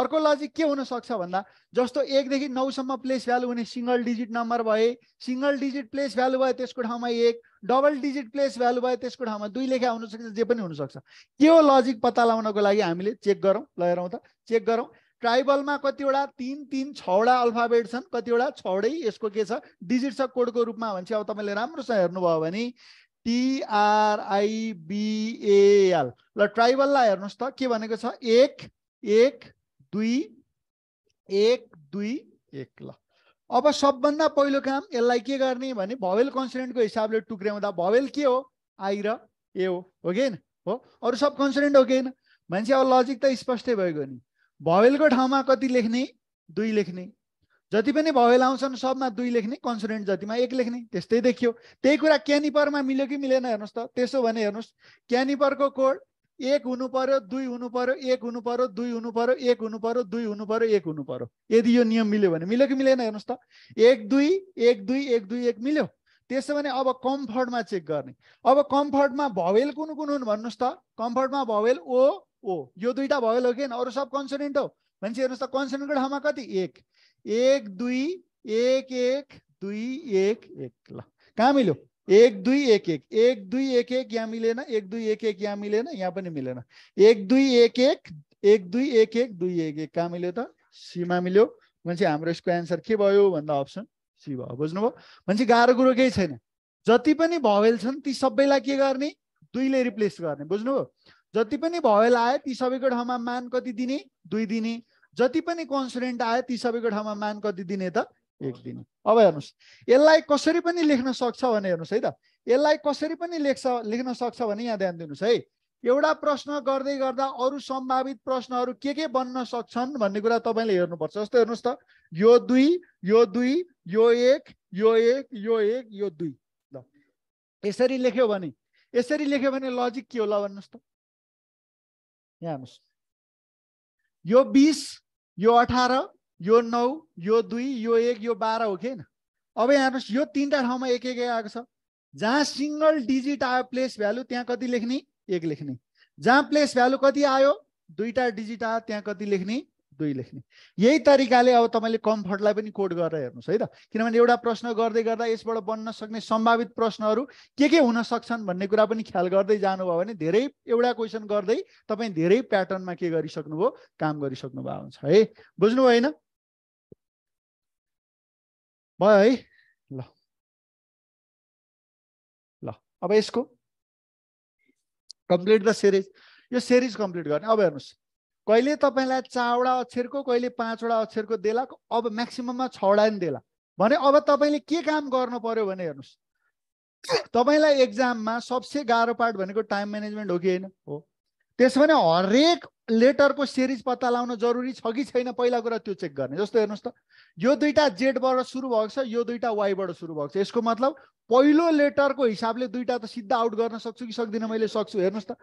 अर्को लजिक के हुनसक्छ भन्दा जस्तो एकदेखि नौसम्म प्लेस भ्यालु हुने सिङ्गल डिजिट नम्बर भए सिङ्गल डिजिट प्लेस भ्यालु भयो त्यसको ठाउँमा एक डबल डिजिट प्लेस भ्यालु भयो त्यसको ठाउँमा दुई लेखा सक्छ जे पनि हुनसक्छ त्यो लजिक पत्ता लगाउनको लागि हामीले चेक गरौँ ल हेरौँ त चेक गरौँ ट्राइबलमा कतिवटा तिन तिन छवटा अल्फाबेट छन् कतिवटा छवटै यसको के छ डिजिट छ कोडको रूपमा भने अब तपाईँले राम्रोसँग हेर्नुभयो भने टिआरआइबिएल ल ट्राइबललाई हेर्नुहोस् त के भनेको छ एक एक दुई एक दुई एक ल अब सबभन्दा पहिलो काम यसलाई के गर्ने भने भवेल कन्सिडेन्टको हिसाबले टुक्र्याउँदा भवेल के हो आई र ए हो हो कि हो अरू सब कन्सिडेन्ट हो कि मान्छे अब लजिक त स्पष्टै भएको नि भवेलको ठाउँमा कति लेख्ने दुई लेख्ने जति पनि भवेल आउँछन् सबमा दुई लेख्ने कन्सुडेन्ट जतिमा एक लेख्ने त्यस्तै देखियो त्यही कुरा क्यानिपरमा मिल्यो कि मिलेन हेर्नुहोस् त त्यसो भने हेर्नुहोस् क्यानिपरको कोड एक हुनु पर्यो दुई हुनु पर्यो एक हुनु पर्यो दुई हुनु पर्यो एक हुनु पर्यो दुई हुनु पर्यो एक हुनु पर्यो यदि यो नियम मिल्यो भने मिल्यो कि मिलेन हेर्नुहोस् त एक दुई एक दुई एक दुई एक मिल्यो त्यसो भने अब कम्फर्टमा चेक गर्ने अब कम्फर्टमा भवेल कुन कुन हुन् भन्नुहोस् त कम्फर्टमा भवेल ओ ओ यो दुईवटा भयो कि अरू सब कन्सोनेन्ट हो मान्छे हेर्नुहोस् त कन्सोनेन्टको ठाउँमा कति एक एक दुई एक एक दुई एक एक ल कहाँ मिल्यो एक दुई एक एक एक दुई एक एक यहाँ मिलेन एक दुई एक एक यहाँ मिलेन यहाँ पनि मिलेन एक दुई एक एक एक दुई एक एक दुई एक एक कहाँ मिल्यो त सीमा मिल्यो भनेपछि हाम्रो यसको एन्सर के भयो भन्दा अप्सन सी भयो बुझ्नुभयो मान्छे गाह्रो कुरो केही छैन जति पनि भवेल छन् ती सबैलाई के गर्ने दुईले रिप्लेस गर्ने बुझ्नुभयो जति पनि भयल आयो ती सबैको ठाउँमा मान कति दिने दुई दिने जति पनि कन्सुरेन्ट आयो ती सबैको ठाउँमा मान कति दिने त एक दिने अब हेर्नुहोस् यसलाई कसरी पनि लेख्न सक्छ भने हेर्नुहोस् है त यसलाई कसरी पनि लेख्छ लेख्न सक्छ भने यहाँ ध्यान दिनुहोस् है एउटा प्रश्न गर्दै गर्दा अरू सम्भावित प्रश्नहरू के के बन्न सक्छन् भन्ने कुरा तपाईँले हेर्नुपर्छ जस्तो हेर्नुहोस् त यो दुई यो दुई यो एक यो एक यो एक यो दुई ल यसरी लेख्यो भने यसरी लेख्यो भने लजिक के होला भन्नुहोस् त यहाँ हेर्नुहोस् यो बिस यो अठार यो नौ यो दुई यो एक यो बाह्र हो कि होइन अब यहाँ हेर्नुहोस् यो तिनवटा ठाउँमा एक एक आएको छ जहाँ सिङ्गल डिजिट आयो प्लेस भ्यालु त्यहाँ कति लेख्ने एक लेख्ने जहाँ प्लेस भ्यालु कति आयो दुईवटा डिजिट आयो त्यहाँ कति लेख्ने दुई लेख्ने यही तरिकाले अब तपाईँले कम्फर्टलाई पनि कोड गरेर हेर्नुहोस् है त किनभने एउटा प्रश्न गर्दै गर्दा यसबाट बन्न सक्ने सम्भावित प्रश्नहरू के के हुन सक्छन् भन्ने कुरा पनि ख्याल गर्दै जानुभयो भने धेरै एउटा क्वेसन गर्दै तपाईँ धेरै प्याटर्नमा के गरिसक्नुभयो काम गरिसक्नुभयो हुन्छ है बुझ्नु होइन भयो है ल ल अब यसको कम्प्लिट द सिरिज यो सिरिज कम्प्लिट गर्ने अब हेर्नुहोस् कहिले तपाईँलाई चारवटा अक्षरको कहिले पाँचवटा अक्षरको देला अब म्याक्सिमममा छवटा नि देला भने अब तपाईँले के काम गर्नु पर्यो भने हेर्नुहोस् तपाईँलाई एक्जाममा सबसे गाह्रो पार्ट भनेको टाइम म्यानेजमेन्ट हो कि होइन हो त्यसो भने हरेक लेटरको सिरिज पत्ता लाउन जरुरी छ कि छैन पहिला कुरा त्यो चेक गर्ने जस्तो हेर्नुहोस् त यो दुईवटा जेडबाट सुरु भएको छ यो दुईवटा वाइबाट सुरु भएको छ यसको मतलब पहिलो लेटरको हिसाबले दुईवटा त सिधा आउट गर्न सक्छु कि सक्दिनँ मैले सक्छु हेर्नुहोस् त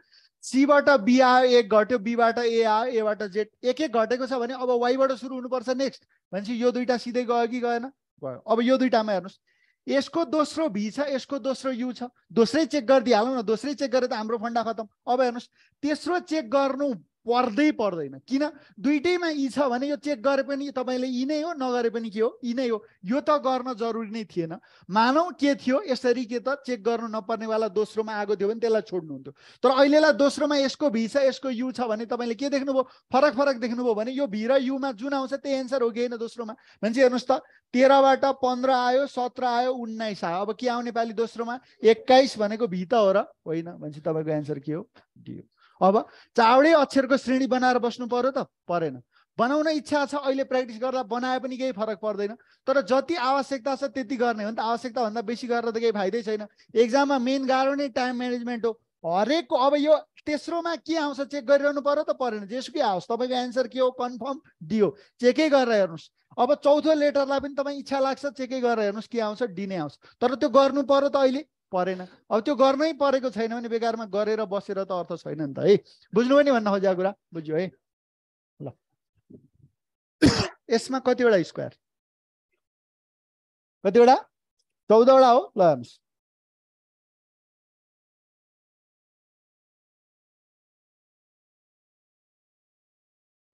सीबाट बी आयो एक घट्यो बीबाट ए आयो एबाट जेड एक एक घटेको छ भने अब वाइबाट सुरु हुनुपर्छ नेक्स्ट भनेपछि यो दुईवटा सिधै गयो कि गएन गयो अब यो दुईवटामा हेर्नुहोस् यसको दोस्रो भी छ यसको दोस्रो यु छ दोस्रै चेक गरिदिइहालौँ न दोस्रै चेक गरेर त हाम्रो फन्डा खतम अब हेर्नुहोस् तेस्रो चेक गर्नु पर्दै पर्दैन किन दुइटैमा यी छ भने यो चेक गरे पनि तपाईँले यी नै हो नगरे पनि के हो यी नै हो यो त गर्न जरुरी नै थिएन मानौँ के थियो यसरी के त चेक गर्नु नपर्नेवाला दोस्रोमा आएको थियो भने त्यसलाई छोड्नुहुन्थ्यो तर अहिलेलाई दोस्रोमा यसको भी छ यसको यु छ भने तपाईँले के देख्नुभयो फरक फरक देख्नुभयो भने यो भी र युमा जुन आउँछ त्यही एन्सर हो कि होइन दोस्रोमा भनेपछि हेर्नुहोस् त तेह्रबाट पन्ध्र आयो सत्र आयो उन्नाइस आयो अब के आउने पालि दोस्रोमा एक्काइस भनेको भी त हो र होइन भनेपछि तपाईँको एन्सर के हो डी हो अब चाँडै अक्षरको श्रेणी बनाएर बस्नु पर्यो त परेन बनाउन इच्छा छ अहिले प्र्याक्टिस गर्दा बनाए पनि केही फरक पर्दैन तर जति आवश्यकता छ त्यति गर्ने हो नि त आवश्यकताभन्दा बेसी गरेर त केही फाइदै छैन एक्जाममा मेन गाह्रो नै टाइम म्यानेजमेन्ट हो हरेकको अब यो तेस्रोमा के आउँछ चेक गरिरहनु पर्यो त परेन जेसुकै आओस् तपाईँको एन्सर के हो कन्फर्म डी हो चेकै गरेर हेर्नुहोस् अब चौथो लेटरलाई पनि तपाईँ इच्छा लाग्छ चेकै गरेर हेर्नुहोस् के आउँछ डी नै आउँछ तर त्यो गर्नु पर्यो त अहिले परेन अब त्यो गर्नै परेको छैन भने बेकारमा गरेर बसेर त अर्थ छैन नि त है बुझ्नु पनि भन्न खोजेको कुरा बुझ्यो है ल यसमा कतिवटा स्क्वायर कतिवटा चौधवटा हो ल हेर्नुहोस्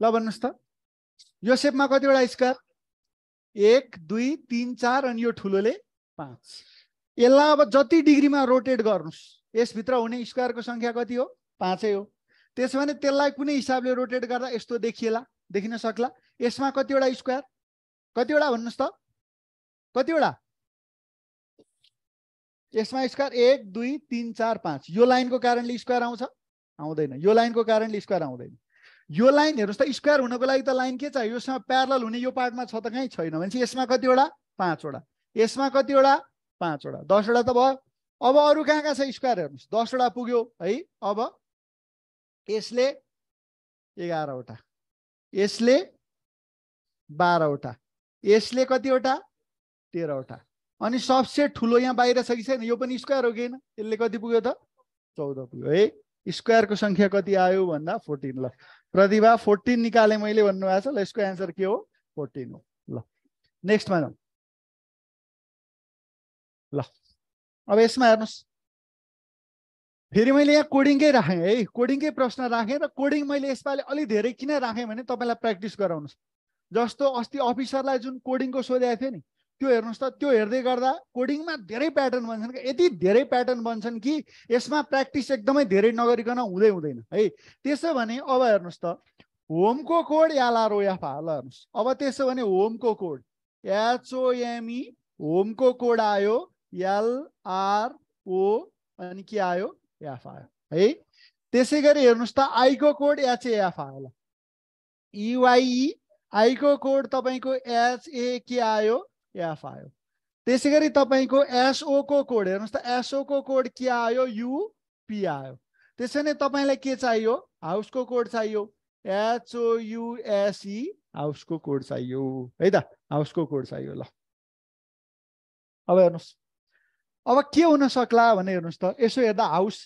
ल भन्नुहोस् त यो सेपमा कतिवटा स्क्वायर एक दुई तिन चार अनि यो ठुलोले पाँच यसलाई अब जति डिग्रीमा रोटेट गर्नुहोस् यसभित्र हुने स्क्वायरको सङ्ख्या कति हो पाँचै हो त्यसो भने त्यसलाई कुनै हिसाबले रोटेट गर्दा यस्तो देखिएला देखिन सक्ला यसमा कतिवटा स्क्वायर कतिवटा भन्नुहोस् त कतिवटा यसमा स्क्वायर एक दुई तिन चार पाँच यो लाइनको कारणले स्क्वायर आउँछ आउँदैन यो लाइनको कारणले स्क्वायर आउँदैन यो लाइन हेर्नुहोस् त स्क्वायर हुनको लागि त लाइन के चाहियो यसमा प्यारल हुने यो पार्टमा छ त कहीँ छैन भनेपछि यसमा कतिवटा पाँचवटा यसमा कतिवटा पाँचवटा दसवटा त भयो अब अरू कहाँ कहाँ छ स्क्वायर हेर्नुहोस् दसवटा पुग्यो है अब यसले एघारवटा यसले बाह्रवटा यसले कतिवटा तेह्रवटा अनि सबसे ठुलो यहाँ बाहिर छ कि छैन यो पनि स्क्वायर हो कि होइन यसले कति पुग्यो त चौध पुग्यो है स्क्वायरको सङ्ख्या कति आयो भन्दा फोर्टिन ल प्रतिभा फोर्टिन निकालेँ मैले भन्नुभएको छ ल यसको एन्सर के हो फोर्टिन हो ल नेक्स्टमा जाउँ ल अब यसमा हेर्नुहोस् फेरि मैले यहाँ कोडिङकै राखेँ है कोडिङकै प्रश्न राखेँ र कोडिङ मैले यसपालि अलि धेरै किन राखेँ भने तपाईँलाई प्र्याक्टिस गराउनुहोस् जस्तो अस्ति अफिसरलाई जुन कोडिङको सोधेको थियो नि त्यो हेर्नुहोस् त त्यो हेर्दै गर्दा कोडिङमा धेरै प्याटर्न बन्छन् कि यति धेरै प्याटर्न बन्छन् कि यसमा प्र्याक्टिस एकदमै धेरै नगरिकन हुँदै हुँदैन है त्यसो भने अब हेर्नुहोस् त होमको कोड या ला रोयाफा ल हेर्नुहोस् अब त्यसो भने होमको कोड एचओएमई होमको कोड आयो एलआरओ अनि के आयो एफ आयो है त्यसै गरी हेर्नुहोस् त आईको कोड एचएएफ आयो ल इवाई आईको कोड तपाईँको एचए के आयो एफ आयो त्यसै गरी तपाईँको एसओको कोड हेर्नुहोस् त एसओको कोड के आयो युपी आयो त्यसै नै तपाईँलाई के चाहियो हाउसको कोड चाहियो एचओयुएसई हाउसको कोड चाहियो है त हाउसको कोड चाहियो ल अब हेर्नुहोस् अब के हुन सक्ला भने हेर्नुहोस् त यसो हेर्दा हाउस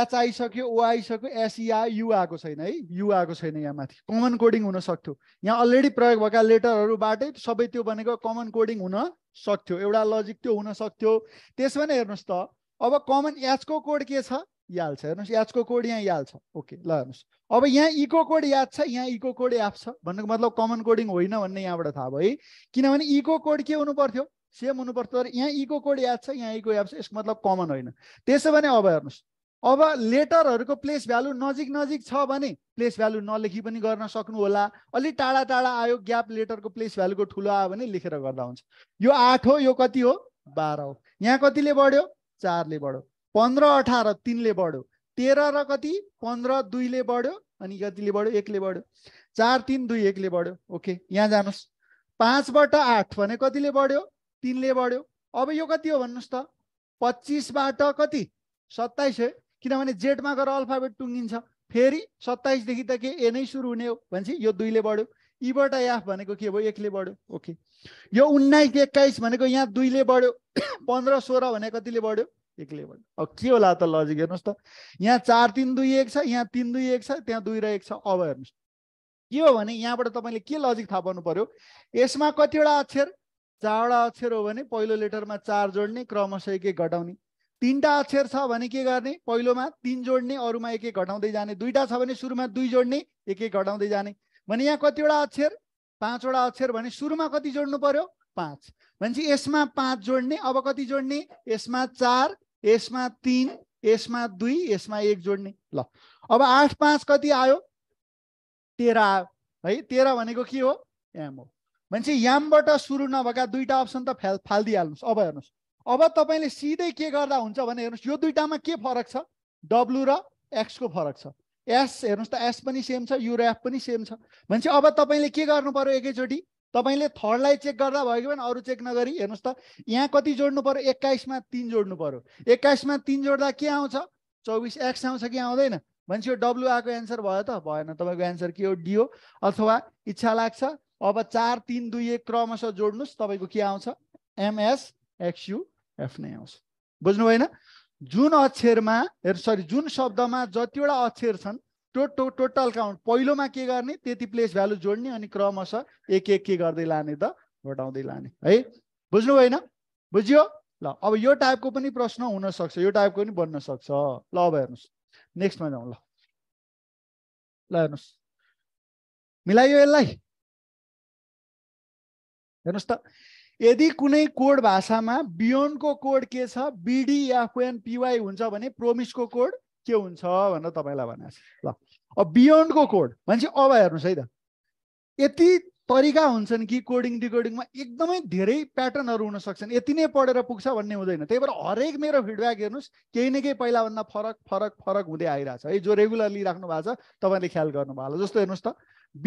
एच आइसक्यो ओ आइसक्यो एसइआ यु आएको छैन है यु आएको छैन यहाँ माथि कमन कोडिङ हुन सक्थ्यो यहाँ अलरेडी प्रयोग भएका लेटरहरूबाटै सबै त्यो भनेको कमन कोडिङ हुन सक्थ्यो एउटा लजिक त्यो हुन सक्थ्यो त्यसमा भने हेर्नुहोस् त अब कमन एचको कोड के छ याद छ हेर्नुहोस् एचको कोड यहाँ याद छ ओके ल हेर्नुहोस् अब यहाँ इको e कोड याद छ यहाँ इको कोड एप छ भन्नुको मतलब कमन कोडिङ होइन भन्ने यहाँबाट थाहा भयो है किनभने इको e कोड के हुनु पर्थ्यो सेम हुनुपर्छ तर यहाँ इको कोड याद छ यहाँ इको याद छ यसको मतलब कमन होइन त्यसो भने अब हेर्नुहोस् अब लेटरहरूको प्लेस भ्यालु नजिक नजिक छ भने प्लेस भ्यालु नलेखी पनि गर्न सक्नु होला अलि टाढा टाढा आयो ग्याप लेटरको प्लेस भ्यालुको ठुलो आयो भने लेखेर गर्दा हुन्छ यो आठ हो यो कति हो बाह्र हो यहाँ कतिले बढ्यो चारले बढ्यो पन्ध्र अठार तिनले बढ्यो तेह्र र कति पन्ध्र दुईले बढ्यो अनि कतिले बढ्यो एकले बढ्यो चार तिन दुई एकले बढ्यो ओके यहाँ जानुहोस् पाँचबाट आठ भने कतिले बढ्यो तिनले बढ्यो अब यो कति हो भन्नुहोस् त पच्चिसबाट कति सत्ताइस हो किनभने जेडमा गएर अल्फाबेट टुङ्गिन्छ फेरि सत्ताइसदेखि त के ए नै सुरु हुने हो भनेपछि यो दुईले बढ्यो यीबाट एफ भनेको के भयो एकले बढ्यो ओके यो उन्नाइस एक्काइस भनेको यहाँ दुईले बढ्यो पन्ध्र सोह्र भने कतिले बढ्यो एकले बढ्यो अब के होला त लजिक हेर्नुहोस् त यहाँ चार तिन दुई एक छ यहाँ तिन दुई एक छ त्यहाँ दुई र एक छ अब हेर्नुहोस् के हो भने यहाँबाट तपाईँले के लजिक थाहा पाउनु पर्यो यसमा कतिवटा अक्षर चारवटा अक्षर हो भने पहिलो लेटरमा चार जोड्ने क्रमशः एक एक घटाउने तिनवटा अक्षर छ भने के गर्ने पहिलोमा तिन जोड्ने अरूमा एक एक घटाउँदै जाने दुईवटा छ भने सुरुमा दुई जोड्ने एक एक घटाउँदै जाने भने यहाँ कतिवटा अक्षर पाँचवटा अक्षर भने सुरुमा कति जोड्नु पर्यो पाँच भनेपछि यसमा पाँच जोड्ने अब कति जोड्ने यसमा चार यसमा तिन यसमा दुई यसमा एक जोड्ने ल अब आठ पाँच कति आयो तेह्र आयो है तेह्र भनेको के हो एम हो भनेपछि यामबाट सुरु नभएका दुईवटा अप्सन त फ्याल फालिदिइहाल्नुहोस् अब हेर्नुहोस् अब तपाईँले सिधै के गर्दा हुन्छ भने हेर्नुहोस् यो दुईवटामा के फरक छ डब्लु र एक्सको फरक छ एस हेर्नुहोस् त एस पनि सेम छ यु र एफ पनि सेम छ भनेपछि अब तपाईँले के गर्नु पऱ्यो एकैचोटि तपाईँले थर्डलाई चेक गर्दा भयो कि भने अरू चेक नगरी हेर्नुहोस् त यहाँ कति जोड्नु पऱ्यो एक्काइसमा तिन जोड्नु पऱ्यो एक्काइसमा तिन जोड्दा के आउँछ चौबिस एक्स आउँछ कि आउँदैन भनेपछि यो डब्लु आएको एन्सर भयो त भएन तपाईँको एन्सर के हो डिओ अथवा इच्छा लाग्छ अब चार तिन दुई एक क्रमशः जोड्नुहोस् तपाईँको के आउँछ एमएस एफ नै आउँछ बुझ्नु भएन जुन अक्षरमा सरी जुन शब्दमा जतिवटा अक्षर छन् त्यो टो टोटल काउन्ट पहिलोमा के गर्ने त्यति प्लेस भ्यालु जोड्ने अनि क्रमशः एक एक के गर्दै लाने त घटाउँदै लाने है बुझ्नु भएन बुझियो ल अब यो टाइपको पनि प्रश्न हुनसक्छ यो टाइपको पनि बन्न सक्छ ल अब हेर्नुहोस् नेक्स्टमा जाउँ ल ल हेर्नुहोस् मिलाइयो यसलाई हेर्नुहोस् त यदि कुनै कोड भाषामा बियोनको कोड के छ बिडी एफएन पिवाई हुन्छ भने प्रोमिसको कोड के हुन्छ भनेर तपाईँलाई भनेको छ ल अब बियोन्डको कोड भनेपछि अब हेर्नुहोस् है त यति तरिका हुन्छन् कि कोडिङ डिकोडिङमा एकदमै धेरै प्याटर्नहरू हुन सक्छन् यति नै पढेर पुग्छ भन्ने हुँदैन त्यही भएर हरेक मेरो फिडब्याक हेर्नुहोस् केही न केही पहिलाभन्दा फरक फरक फरक हुँदै आइरहेछ है जो रेगुलरली राख्नु भएको छ तपाईँले ख्याल गर्नुभयो होला जस्तो हेर्नुहोस् त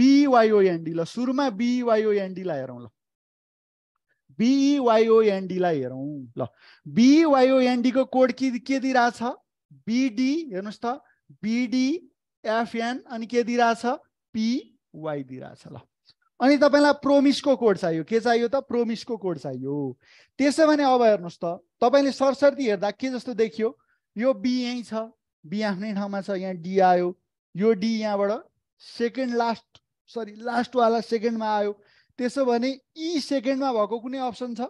बिवाइओएनडी ल सुरुमा बिवाइओएनडीलाई हेरौँ ल बिइवाइओएनडीलाई हेरौँ ल बिइवाइओएनडीको कोड के के दिइरहेछ बिडी हेर्नुहोस् त एफएन अनि के दिइरहेछ पिवाई दिइरहेछ ल अनि तपाईँलाई प्रोमिसको कोड चाहियो के चाहियो त प्रोमिसको कोड चाहियो त्यसो भने अब हेर्नुहोस् त तपाईँले सरसर्ती हेर्दा के जस्तो देखियो यो बी यहीँ छ बी आफ्नै ठाउँमा छ यहाँ डी आयो यो डी यहाँबाट सेकेन्ड लास्ट सरी लास्टवाला सेकेन्डमा आयो त्यसो भने ई e सेकेन्डमा भएको कुनै अप्सन छ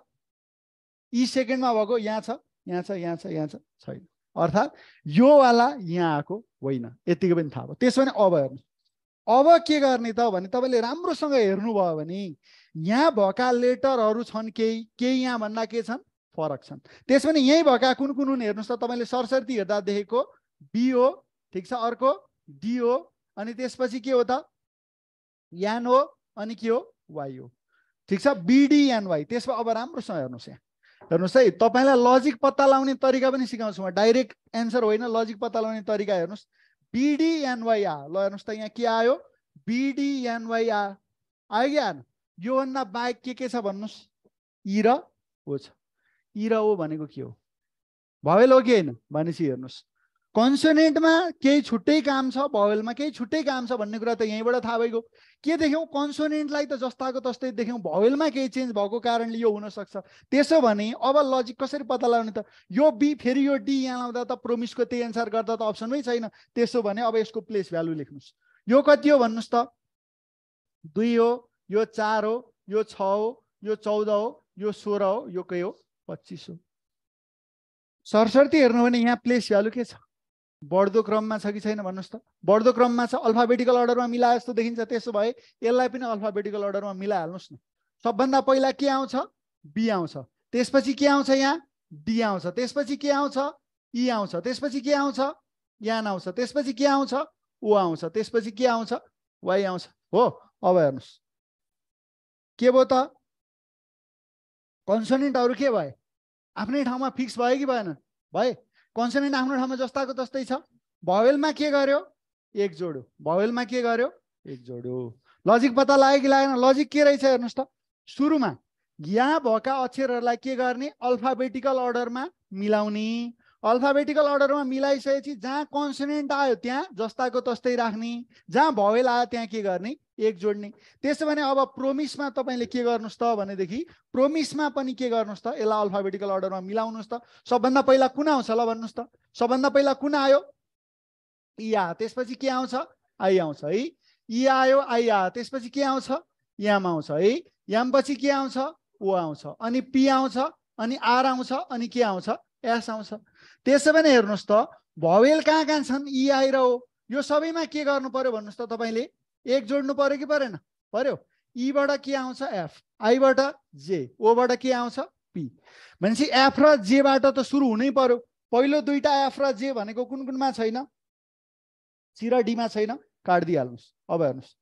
ई e सेकेन्डमा भएको यहाँ छ यहाँ छ यहाँ छ यहाँ छैन अर्थात् योवाला यहाँ आएको होइन यतिको पनि थाहा भयो त्यसो भने अब हेर्नु अब के गर्ने त भने तपाईँले राम्रोसँग हेर्नुभयो भने यहाँ भएका लेटरहरू छन् केही केही यहाँभन्दा के छन् फरक छन् त्यसो भने यहीँ भएका कुन कुन हुन् हेर्नुहोस् त तपाईँले सरस्वती हेर्दा देखेको बिओ ठिक छ अर्को डिओ अनि त्यसपछि के हो त यान हो अनि के हो वाइ हो ठिक छ बिडिएनवाई त्यसमा अब राम्रोसँग हेर्नुहोस् यहाँ हेर्नुहोस् है तपाईँलाई लजिक पत्ता लाउने तरिका पनि सिकाउँछु म डाइरेक्ट एन्सर होइन लजिक पत्ता लाउने तरिका हेर्नुहोस् बिडिएनवाई आ ल हेर्नुहोस् त यहाँ के आयो बिडिएनवाई आ आयो कि आएन योभन्दा बाहेक के के छ भन्नुहोस् इ र ओ छ इ र ओ भनेको के हो भवेल हो कि होइन भनेपछि हेर्नुहोस् कन्सोनेन्टमा केही छुट्टै काम छ भवेलमा केही छुट्टै काम छ भन्ने कुरा त यहीँबाट थाहा भइगयो के देख्यौँ कन्सोनेन्टलाई त जस्ताको तस्तै देख्यौँ भवेलमा केही चेन्ज भएको कारणले यो हुनसक्छ त्यसो भने अब लजिक कसरी पत्ता लगाउने त यो बी फेरि यो डी यहाँ लाउँदा त प्रोमिसको त्यही एन्सर गर्दा त अप्सनमै छैन त्यसो भने अब यसको प्लेस भ्यालु लेख्नुहोस् यो कति हो भन्नुहोस् त दुई हो यो चार हो यो छ हो यो चौध हो यो सोह्र हो यो के हो पच्चिस हो सरस्वती हेर्नु भने यहाँ प्लेस भ्यालु के छ बढ्दो क्रममा छ कि छैन भन्नुहोस् त बढ्दो क्रममा छ अल्फाबेटिकल अर्डरमा मिलाए जस्तो देखिन्छ त्यसो भए यसलाई पनि अल्फाबेटिकल अर्डरमा मिलाइहाल्नुहोस् न सबभन्दा पहिला के आउँछ बी आउँछ त्यसपछि के आउँछ यहाँ डी आउँछ त्यसपछि के आउँछ इ e आउँछ त्यसपछि के आउँछ यान आउँछ त्यसपछि के आउँछ ओ आउँछ त्यसपछि के आउँछ वाइ आउँछ हो अब हेर्नुहोस् के भयो त कन्सोनेन्टहरू के भए आफ्नै ठाउँमा फिक्स भयो कि भएन भए कन्सोनेन्ट आफ्नो ठाउँमा जस्ताको तस्तै छ भवेलमा के गर्यो एक जोड्यो भवेलमा के गर्यो एक जोड्यो लजिक पत्ता लाग्यो कि लागेन लजिक के रहेछ हेर्नुहोस् त सुरुमा यहाँ भएका अक्षरहरूलाई के गर्ने अल्फाबेटिकल अर्डरमा मिलाउने अल्फाबेटिकल अर्डरमा मिलाइसकेपछि जहाँ कन्सनेन्ट आयो त्यहाँ जस्ताको तस्तै राख्ने जहाँ भवेल आयो त्यहाँ के गर्ने एक जोड्ने त्यसो भने अब प्रोमिसमा तपाईँले के गर्नुहोस् त भनेदेखि प्रोमिसमा पनि के गर्नुहोस् त यसलाई अल्फाबेटिकल अर्डरमा मिलाउनुहोस् त सबभन्दा पहिला कुन आउँछ ल भन्नुहोस् त सबभन्दा पहिला कुन आयो इया त्यसपछि के आउँछ आई आउँछ है इ आयो आई आ त्यसपछि के आउँछ याम आउँछ है याम पछि के आउँछ ओ आउँछ अनि पी आउँछ अनि आर आउँछ अनि के आउँछ एस आउँछ त्यसो भने हेर्नुहोस् त भवेल कहाँ कहाँ छन् यी आएर हो यो सबैमा के गर्नु पर्यो भन्नुहोस् त तपाईँले एक जोड्नु पर्यो कि परेन पर्यो इबाट के आउँछ एफ आईबाट जे ओबाट के आउँछ पी भनेपछि एफ र जेबाट त सुरु हुनै पर्यो पहिलो दुईवटा एफ र जे भनेको कुन कुनमा छैन सी र डीमा छैन काटिदिइहाल्नुहोस् अब हेर्नुहोस्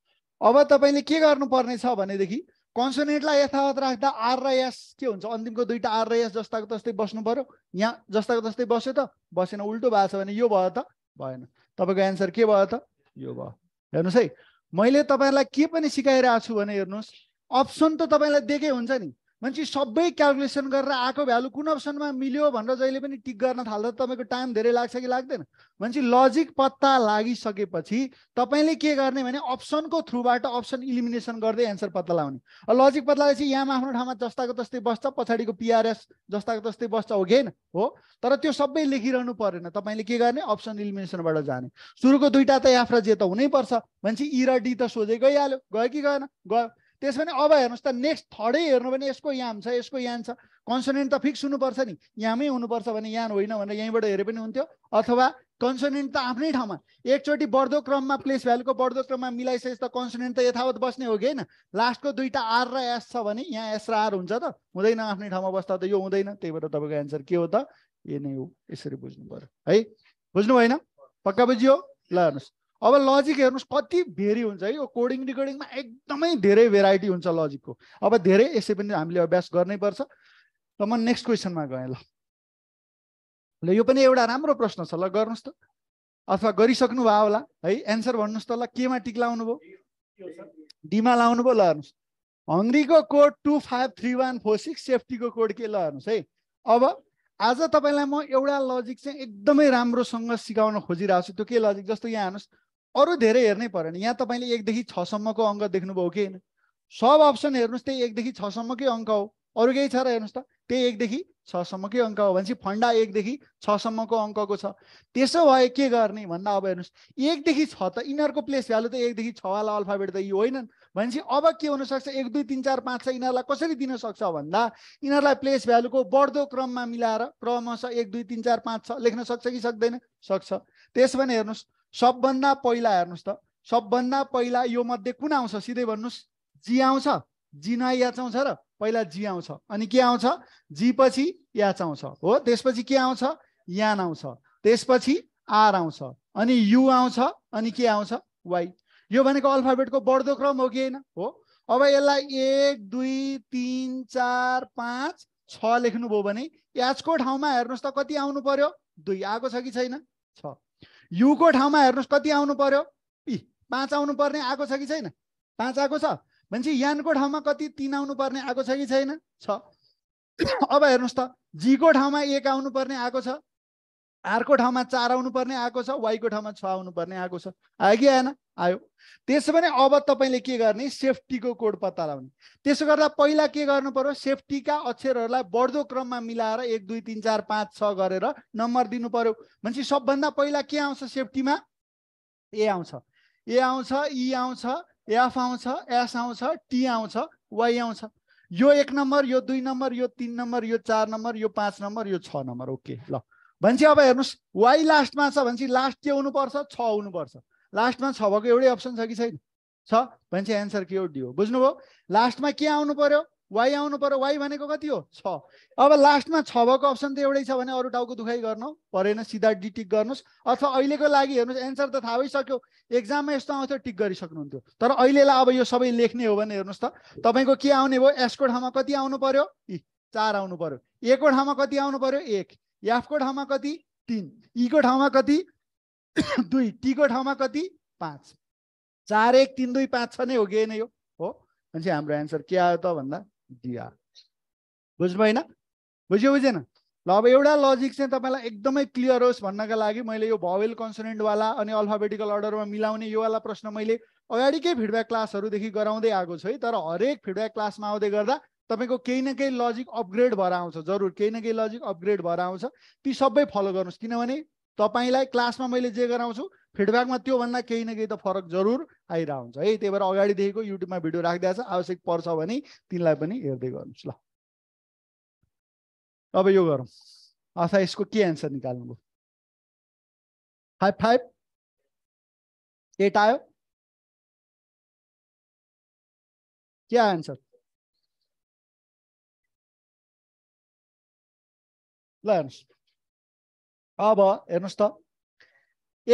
अब तपाईँले के गर्नुपर्ने छ भनेदेखि कन्सोनेन्टलाई यथावत राख्दा आर र एस के हुन्छ अन्तिमको दुईवटा आर र एस जस्ताको तस्तै बस्नु पऱ्यो यहाँ जस्ताको जस्तै बस्यो त बसेन उल्टो भएको छ भने यो भयो त भएन तपाईँको एन्सर के भयो त यो भयो हेर्नुहोस् है मैले तपाईँलाई के पनि सिकाइरहेको छु भने हेर्नुहोस् अप्सन त तपाईँलाई दिएकै हुन्छ नि मान्छे सबै क्यालकुलेसन गरेर आएको भ्यालु कुन अप्सनमा मिल्यो भनेर जहिले पनि टिक गर्न थाल्दा तपाईँको टाइम धेरै लाग्छ कि लाग्दैन मान्छे लजिक पत्ता लागिसकेपछि तपाईँले के गर्ने भने अप्सनको थ्रुबाट अप्सन इलिमिनेसन गर्दै एन्सर पत्ता लाउने लजिक पत्ता लगाएपछि यहाँ आफ्नो ठाउँमा जस्ताको तस्तै बस्छ पछाडिको पिआरएस जस्ताको तस्तै बस्छ हो गेन हो तर त्यो सबै लेखिरहनु परेन तपाईँले के गर्ने अप्सन इलिमिनेसनबाट जाने सुरुको दुइटा त याफ्रा जे त हुनैपर्छ मान्छे इ e र डी त सोझै गइहाल्यो गयो कि गएन गयो त्यसो भने अब हेर्नुहोस् त नेक्स्ट थर्डै हेर्नु भने यसको याम छ यसको यान छ कन्सोनेन्ट त फिक्स हुनुपर्छ नि यामै हुनुपर्छ भने यान होइन भनेर यहीँबाट हेरे पनि हुन्थ्यो अथवा कन्सोनेन्ट त आफ्नै ठाउँमा एकचोटि बढ्दो क्रममा प्लेस भ्यालुको बढ्दो क्रममा मिलाइसकेपछि त कन्सोनेन्ट त यथावत बस्ने हो कि होइन लास्टको दुईवटा आर र एस छ भने यहाँ एस र आर हुन्छ त हुँदैन आफ्नै ठाउँमा बस्दा त यो हुँदैन त्यही भएर तपाईँको एन्सर के हो त ए नै हो यसरी बुझ्नु पऱ्यो है बुझ्नु भएन पक्का बुझियो ल हेर्नुहोस् अब लजिक हेर्नुहोस् कति भेरी हुन्छ है यो कोडिङ रिकोडिङमा एकदमै धेरै भेराइटी हुन्छ लजिकको अब धेरै यसै पनि हामीले अभ्यास गर्नैपर्छ र म नेक्स्ट क्वेसनमा गएँ ल ल यो पनि एउटा राम्रो प्रश्न छ ल गर्नुहोस् त अथवा गरिसक्नु भयो होला है एन्सर भन्नुहोस् त ल केमा टिक लाउनु भयो डीमा लाउनु भयो ल हेर्नुहोस् हङ्ग्रीको code two five three one four six सेफ्टीको कोड के ल हेर्नुहोस् है अब आज तपाईँलाई म एउटा लजिक चाहिँ एकदमै राम्रोसँग सिकाउन खोजिरहेको छु त्यो के लजिक जस्तो यहाँ हेर्नुहोस् अरू धेरै हेर्नै परेन यहाँ तपाईँले एकदेखि छसम्मको अङ्क देख्नुभयो कि होइन सब अप्सन हेर्नुहोस् त्यही एकदेखि छसम्मकै अङ्क हो अरू केही छ र हेर्नुहोस् त त्यही एकदेखि छसम्मकै अङ्क हो भनेपछि फन्डा एकदेखि छसम्मको अङ्कको छ त्यसो भए के गर्ने भन्दा अब हेर्नुहोस् एकदेखि छ त यिनीहरूको प्लेस भ्यालु त एकदेखि छवाला अल्फाबेट त यी होइनन् भनेपछि अब के हुनसक्छ एक दुई तिन चार पाँच छ यिनीहरूलाई कसरी दिन सक्छ भन्दा यिनीहरूलाई प्लेस भ्यालुको बढ्दो क्रममा मिलाएर क्रमशः एक दुई तिन चार पाँच छ लेख्न सक्छ कि सक्दैन सक्छ त्यस भने हेर्नुहोस् सबभन्दा पहिला हेर्नुहोस् त सबभन्दा पहिला यो मध्ये कुन आउँछ सिधै भन्नुहोस् जी आउँछ जी नआइयाच आउँछ र पहिला जी आउँछ अनि के आउँछ जी पछि याच आउँछ हो त्यसपछि के आउँछ यान आउँछ त्यसपछि आर आउँछ अनि यु आउँछ अनि के आउँछ वाई यो भनेको अल्फाबेटको बढ्दो क्रम हो कि होइन हो अब यसलाई एक दुई तिन चार पाँच छ लेख्नुभयो भने एचको ठाउँमा हेर्नुहोस् त कति आउनु पर्यो दुई आएको छ कि छैन छ युको ठाउँमा हेर्नुहोस् कति आउनु पर्यो इ पाँच आउनु पर्ने आएको छ कि छैन पाँच आएको छ भनेपछि यानको ठाउँमा कति तिन आउनु पर्ने आएको छ कि छैन छ अब हेर्नुहोस् त जीको ठाउँमा एक आउनु पर्ने आएको छ आरको ठाउँमा चार आउनुपर्ने पर्ने आएको छ वाइको ठाउँमा छ आउनुपर्ने पर्ने आएको छ आयो कि आएन आयो त्यसो भने अब तपाईँले के गर्ने सेफ्टीको कोड पत्ता लगाउने त्यसो गर्दा पहिला के गर्नु पर्यो सेफ्टीका अक्षरहरूलाई बढ्दो क्रममा मिलाएर एक दुई तिन चार पाँच छ गरेर नम्बर दिनु पर्यो भनेपछि सबभन्दा पहिला के आउँछ सेफ्टीमा ए आउँछ ए आउँछ इ आउँछ एफ आउँछ एस आउँछ टी आउँछ वाइ आउँछ यो एक नम्बर यो दुई नम्बर यो तिन नम्बर यो चार नम्बर यो पाँच नम्बर यो छ नम्बर ओके ल भनेपछि अब हेर्नुहोस् वाइ लास्टमा छ भनेपछि लास्ट के हुनुपर्छ छ हुनुपर्छ लास्टमा छ भएको एउटै अप्सन छ कि छैन छ भनेपछि एन्सर के हो डी हो बुझ्नुभयो लास्टमा के आउनु पर्यो वाइ आउनु पर्यो वाइ भनेको कति हो छ अब लास्टमा छ भएको अप्सन त एउटै छ भने अरू टाउको दुखाइ गर्नु परेन सिधा डी टिक गर्नुहोस् अथवा अहिलेको लागि हेर्नुहोस् एन्सर त थाहा भइसक्यो एक्जाममा यस्तो आउँथ्यो टिक गरिसक्नुहुन्थ्यो तर अहिलेलाई अब यो सबै लेख्ने हो भने हेर्नुहोस् त तपाईँको के आउने भयो एसको ठाउँमा कति आउनु पर्यो चार आउनु पर्यो एकको ठाउँमा कति आउनु पर्यो एक याफको ठाउँमा कति तिन इको ठाउँमा कति दुई टीको ठाउँमा कति पाँच चार एक तिन दुई पाँच छ नै हो कि होइन यो हो भनेपछि हाम्रो एन्सर के आयो त भन्दा डी डिआर बुझ्नु होइन बुझ्यो बुझेन ल अब एउटा लजिक चाहिँ तपाईँलाई एकदमै क्लियर होस् भन्नका लागि मैले यो भवेल कन्सनेन्टवाला अनि अल्फाबेटिकल अर्डरमा मिलाउने योवाला प्रश्न मैले अगाडिकै फिडब्याक क्लासहरूदेखि गराउँदै आएको छु है तर हरेक फिडब्याक क्लासमा आउँदै गर्दा तपाईँको केही न केही लजिक अपग्रेड भएर आउँछ जरुर केही न केही लजिक अपग्रेड भएर आउँछ ती सबै फलो गर्नुहोस् किनभने तपाईँलाई क्लासमा मैले जे गराउँछु फिडब्याकमा त्योभन्दा केही न केही त फरक जरुर आइरहन्छ है त्यही भएर अगाडिदेखिको युट्युबमा भिडियो राखिदिएको छ आवश्यक पर्छ भने तिनलाई पनि हेर्दै गर्नुहोस् ल अब यो गरौँ अथवा यसको के एन्सर निकाल्नुभयो फाइभ फाइभ एट आयो क्या एन्सर ल अब हेर्नुहोस् त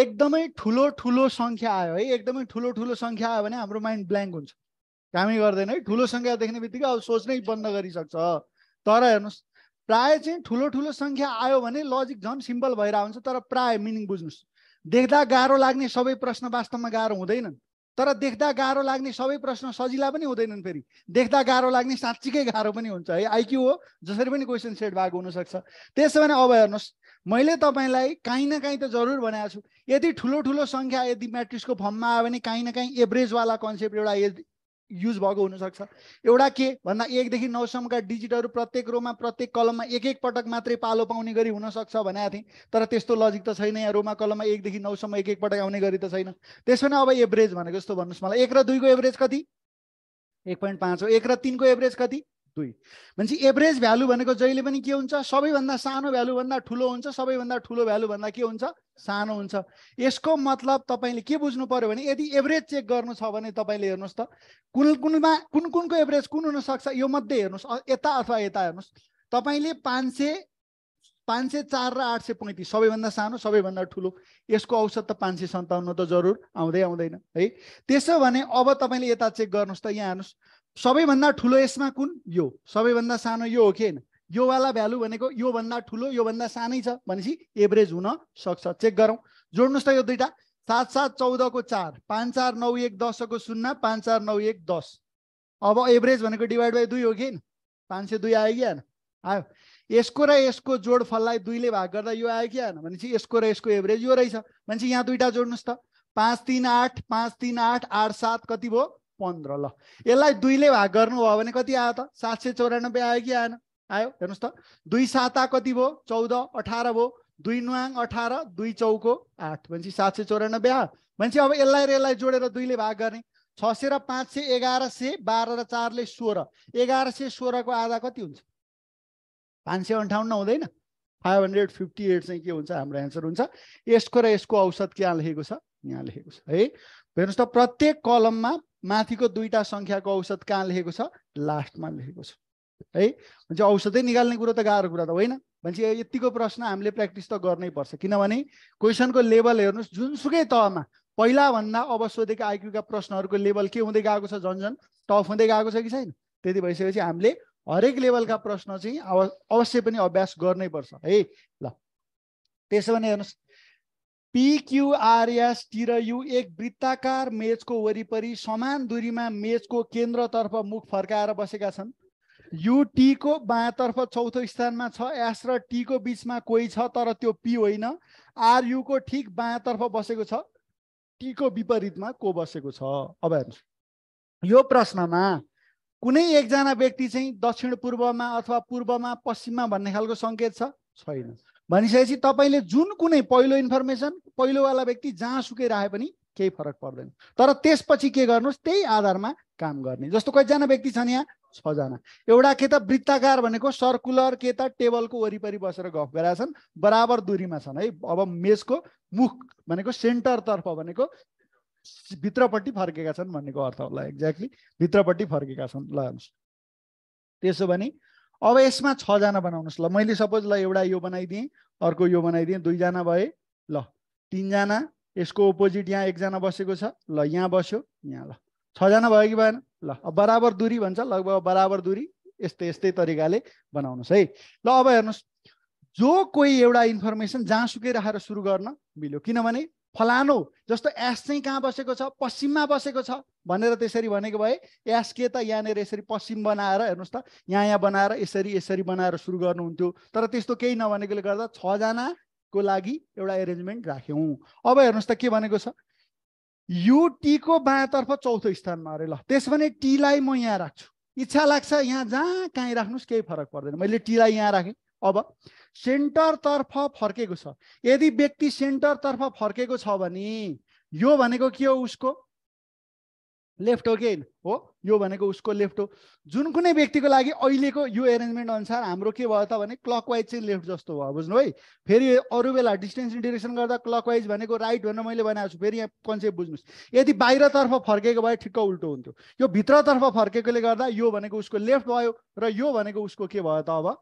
एकदमै ठुलो ठुलो सङ्ख्या आयो है एकदमै ठुलो ठुलो सङ्ख्या आयो भने हाम्रो माइन्ड ब्ल्याङ्क हुन्छ कामै गर्दैन है ठुलो सङ्ख्या देख्ने बित्तिकै अब सोच्नै बन्द गरिसक्छ तर हेर्नुहोस् प्राय चाहिँ ठुलो ठुलो सङ्ख्या आयो भने लजिक झन् सिम्पल भइरहेको हुन्छ तर प्राय मिनिङ बुझ्नुहोस् देख्दा गाह्रो लाग्ने सबै प्रश्न वास्तवमा गाह्रो हुँदैनन् तर देख्दा गाह्रो लाग्ने सबै प्रश्न सजिला पनि हुँदैनन् फेरि देख्दा गाह्रो लाग्ने साँच्चीकै गाह्रो पनि हुन्छ है आइक्यू हो जसरी पनि क्वेसन सेट भएको हुनसक्छ त्यसो भने अब हेर्नुहोस् मैले तपाईँलाई काहीँ न काहीँ त जरुर भनेको छु यदि ठुलो ठुलो सङ्ख्या यदि म्याट्रिक्सको फर्ममा आयो भने काहीँ न काहीँ एभरेजवाला कन्सेप्ट एउटा युज भएको हुनसक्छ एउटा के भन्दा एकदेखि नौसम्मका डिजिटहरू प्रत्येक रोमा प्रत्येक कलममा एक एक पटक मात्रै पालो पाउने गरी हुनसक्छ भनेको थिएँ तर त्यस्तो लजिक त छैन यहाँ रोमा कलममा एकदेखि नौसम्म एक एक पटक आउने गरी त छैन त्यसो नै अब एभरेज भनेको जस्तो भन्नुहोस् मलाई एक र दुईको एभरेज कति एक पोइन्ट पाँच हो एक र तिनको एभरेज कति दुई भनेपछि एभरेज भ्यालु भनेको जहिले पनि के हुन्छ सबैभन्दा सानो भ्यालुभन्दा ठुलो हुन्छ सबैभन्दा ठुलो भ्यालुभन्दा के हुन्छ सानो हुन्छ यसको मतलब तपाईँले के बुझ्नु पऱ्यो भने यदि एभरेज चेक गर्नु छ भने तपाईँले हेर्नुहोस् त कुन कुनमा कुन कुनको एभरेज कुन हुनसक्छ यो मध्ये हेर्नुहोस् यता अथवा यता हेर्नुहोस् तपाईँले पाँच सय पाँच सय चार र आठ सय पैँतिस सबैभन्दा सानो सबैभन्दा ठुलो यसको औसत त पाँच सय सन्ताउन्न त जरुर आउँदै आउँदैन है त्यसो भने अब तपाईँले यता चेक गर्नुहोस् त यहाँ हेर्नुहोस् सबैभन्दा ठुलो यसमा कुन यो सबैभन्दा सानो यो हो कि होइन योवाला भ्यालु भनेको योभन्दा ठुलो योभन्दा सानै छ भनेपछि एभरेज हुन सक्छ चेक गरौँ जोड्नुहोस् त यो दुइटा सात सात चौधको चार पाँच चार नौ एक दसको शून्य पाँच चार नौ एक दस अब एभरेज भनेको डिभाइड बाई दुई हो कि होइन पाँच सय दुई आयो कि होइन आयो यसको र यसको जोडफललाई दुईले भाग गर्दा यो आयो कि होइन भनेपछि यसको र यसको एभरेज यो रहेछ भनेपछि यहाँ दुईवटा जोड्नुहोस् त पाँच तिन आठ पाँच तिन आठ आठ सात कति भयो पन्ध्र ल यसलाई दुईले भाग गर्नुभयो भने कति आयो त सात सय चौरानब्बे आयो कि आएन आयो हेर्नुहोस् त दुई साता कति भयो चौध अठार भयो दुई नुवाङ अठार दुई चौको आठ भनेपछि सात सय चौरानब्बे आयो भनेपछि अब यसलाई र यसलाई जोडेर दुईले भाग गर्ने छ सय र पाँच सय एघार सय बाह्र र चारले सोह्र एघार सय सोह्रको आधा कति हुन्छ पाँच सय अन्ठाउन्न हुँदैन फाइभ हन्ड्रेड फिफ्टी एट चाहिँ के हुन्छ हाम्रो एन्सर हुन्छ यसको र यसको औसत के लेखेको छ यहाँ लेखेको छ है हेर्नुहोस् त प्रत्येक कलममा माथिको दुईवटा सङ्ख्याको औषध कहाँ लेखेको छ लास्टमा लेखेको छ है भनेपछि औषधै निकाल्ने कुरो त गाह्रो कुरा त होइन भनेपछि यतिको प्रश्न हामीले प्र्याक्टिस त गर्नै पर्छ किनभने क्वेसनको लेभल हेर्नुहोस् जुनसुकै तहमा पहिलाभन्दा अब सोधेका आइक्यूका प्रश्नहरूको लेभल के हुँदै गएको छ झन्झन टफ हुँदै गएको छ कि छैन त्यति भइसकेपछि हामीले हरेक लेभलका प्रश्न चाहिँ अव अवश्य पनि अभ्यास गर्नैपर्छ है ल त्यसो भने हेर्नुहोस् र यु एक वृत्ताकार मेजको वरिपरि समान दूरीमा मेजको केन्द्रतर्फ मुख फर्काएर बसेका छन् युटीको बायाँतर्फ चौथो स्थानमा छ एस र टीको बिचमा कोही छ तर त्यो पी होइन आरयुको ठिक बायाँतर्फ बसेको छ टीको विपरीतमा को बसेको छ अब हेर्नुहोस् यो प्रश्नमा कुनै एकजना व्यक्ति चाहिँ दक्षिण पूर्वमा अथवा पूर्वमा पश्चिममा भन्ने खालको सङ्केत छैन भनिसकेपछि तपाईँले जुन कुनै पहिलो इन्फर्मेसन पहिलोवाला व्यक्ति जहाँ सुकै राखे पनि केही फरक पर्दैन तर त्यसपछि के गर्नुहोस् त्यही आधारमा काम गर्ने जस्तो कतिजना व्यक्ति छन् यहाँ छजना एउटा के त वृत्ताकार भनेको सर्कुलर के त टेबलको वरिपरि बसेर गफ गरेका छन् बराबर दुरीमा छन् है अब मेजको मुख भनेको सेन्टरतर्फ भनेको भित्रपट्टि फर्केका छन् भन्नेको अर्थ होला एक्ज्याक्टली भित्रपट्टि फर्केका छन् ल त्यसो भने अब यसमा छजना बनाउनुहोस् ल मैले सपोज ल एउटा यो बनाइदिएँ अर्को यो बनाइदिएँ दुईजना भए ल तिनजना यसको ओपोजिट यहाँ एकजना बसेको छ ल यहाँ बस्यो यहाँ ल छजना भयो कि भएन ल अब बराबर दुरी भन्छ लगभग बराबर दुरी यस्तै यस्तै तरिकाले बनाउनुहोस् है ल अब हेर्नुहोस् जो कोही एउटा इन्फर्मेसन जहाँसुकै राखेर सुरु गर्न मिल्यो किनभने फलानु जस्तो एस चाहिँ कहाँ बसेको छ पश्चिममा बसेको छ भनेर त्यसरी भनेको भए एस के त यहाँनिर यसरी पश्चिम बनाएर हेर्नुहोस् त यहाँ यहाँ बनाएर यसरी यसरी बनाएर सुरु गर्नुहुन्थ्यो तर त्यस्तो केही नभनेकोले गर्दा छजनाको लागि एउटा एरेन्जमेन्ट राख्यौँ अब हेर्नुहोस् त के भनेको छ यो टीको बायाँतर्फ चौथो स्थानमा अरे ल त्यस भने टीलाई म यहाँ राख्छु इच्छा लाग्छ यहाँ जहाँ कहीँ राख्नुहोस् केही फरक पर्दैन मैले टीलाई यहाँ राखेँ अब सेन्टरतर्फ फर्केको छ यदि व्यक्ति सेन्टरतर्फ फर्केको छ भने यो भनेको के हो उसको लेफ्ट हो कि होइन हो यो भनेको उसको लेफ्ट हो जुन कुनै व्यक्तिको लागि अहिलेको यो एरेन्जमेन्ट अनुसार हाम्रो के भयो त भने क्लकवाइज चाहिँ लेफ्ट जस्तो भयो बुझ्नु है फेरि अरू बेला डिस्टेन्स डिरेक्सन गर्दा क्लकवाइज भनेको राइट भनेर मैले बनाएको छु फेरि यहाँ कन्सेप्ट बुझ्नुहोस् यदि बाहिरतर्फ फर्केको भए ठिक्क उल्टो हुन्थ्यो यो भित्रतर्फ फर्केकोले गर्दा यो भनेको उसको लेफ्ट भयो र यो भनेको उसको के भयो त अब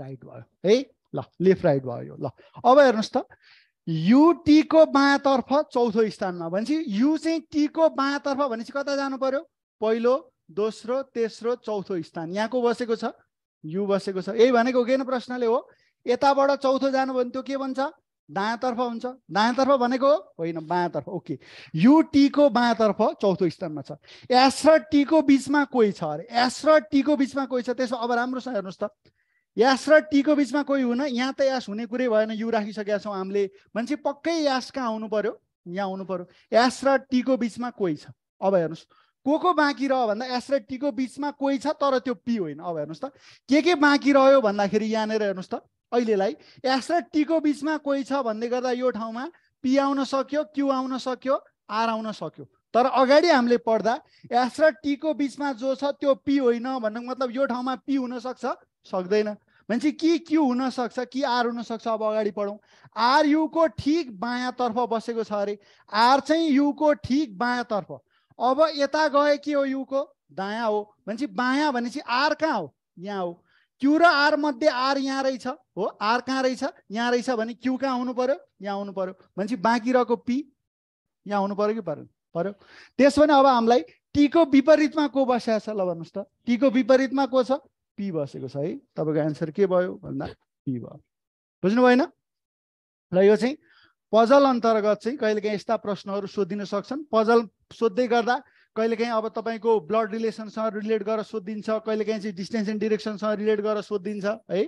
राइट भयो है ल लेफ्ट राइट भयो यो ल अब हेर्नुहोस् त युटीको बाँतर्फ चौथो स्थानमा भनेपछि यु चाहिँ टीको बाँतर्फ भनेपछि कता जानु पर्यो पहिलो दोस्रो तेस्रो चौथो स्थान यहाँको बसेको छ यु बसेको छ यही भनेको किन प्रश्नले हो यताबाट चौथो जानु भने त्यो के भन्छ दायाँतर्फ हुन्छ दायाँतर्फ भनेको होइन बायाँतर्फ ओके यु टीको बायाँतर्फ चौथो स्थानमा छ एस र टीको बिचमा कोही छ अरे एस र टीको बिचमा कोही छ त्यसो अब राम्रोसँग हेर्नुहोस् त यास र टीको बिचमा कोही हुन यहाँ त यास हुने कुरै भएन यु राखिसकेका छौँ हामीले मान्छे पक्कै यास कहाँ आउनु पर्यो यहाँ आउनु पर्यो यास र टीको बिचमा कोही छ अब हेर्नुहोस् को को बाँकी रह्यो भन्दा यास र टीको बिचमा कोही छ तर त्यो पी होइन अब हेर्नुहोस् त के के बाँकी रह्यो भन्दाखेरि यहाँनिर हेर्नुहोस् त अहिलेलाई यास र टीको बिचमा कोही छ भन्दै गर्दा यो ठाउँमा पी आउन सक्यो क्यु आउन सक्यो आर आउन सक्यो तर अगाडि हामीले पढ्दा यास र टीको बिचमा जो छ त्यो पी होइन भन्नुको मतलब यो ठाउँमा पी हुनसक्छ सक्दैन भनेपछि कि क्यु हुनसक्छ कि आर हुनसक्छ अब अगाडि बढौँ आर युको ठिक बायाँतर्फ बसेको छ अरे आर चाहिँ युको ठिक बायाँतर्फ अब यता गए के हो युको दायाँ हो भनेपछि बायाँ भनेपछि आर कहाँ हो यहाँ हो क्यु र आर मध्ये आर यहाँ रहेछ हो आर कहाँ रहेछ यहाँ रहेछ भने क्यु कहाँ हुनु पऱ्यो यहाँ हुनु पऱ्यो भनेपछि बाँकी रहेको पी यहाँ हुनु पऱ्यो कि पऱ्यो पऱ्यो त्यसो भने अब हामीलाई टीको विपरीतमा को बसिरहेको छ ल भन्नुहोस् त टीको विपरीतमा को छ पी बसेको छ है तपाईँको एन्सर के भयो भन्दा पी भयो बुझ्नु भएन र यो चाहिँ पजल अन्तर्गत चाहिँ कहिलेकाहीँ यस्ता प्रश्नहरू सोधिन सक्छन् पजल सोध्दै गर्दा कहिलेकाहीँ अब तपाईँको ब्लड रिलेसनसँग रिलेट गरेर सोधिदिन्छ कहिलेकाहीँ चाहिँ डिस्टेन्स एन्ड डिरेक्सनसँग रिलेट गरेर सोधिदिन्छ है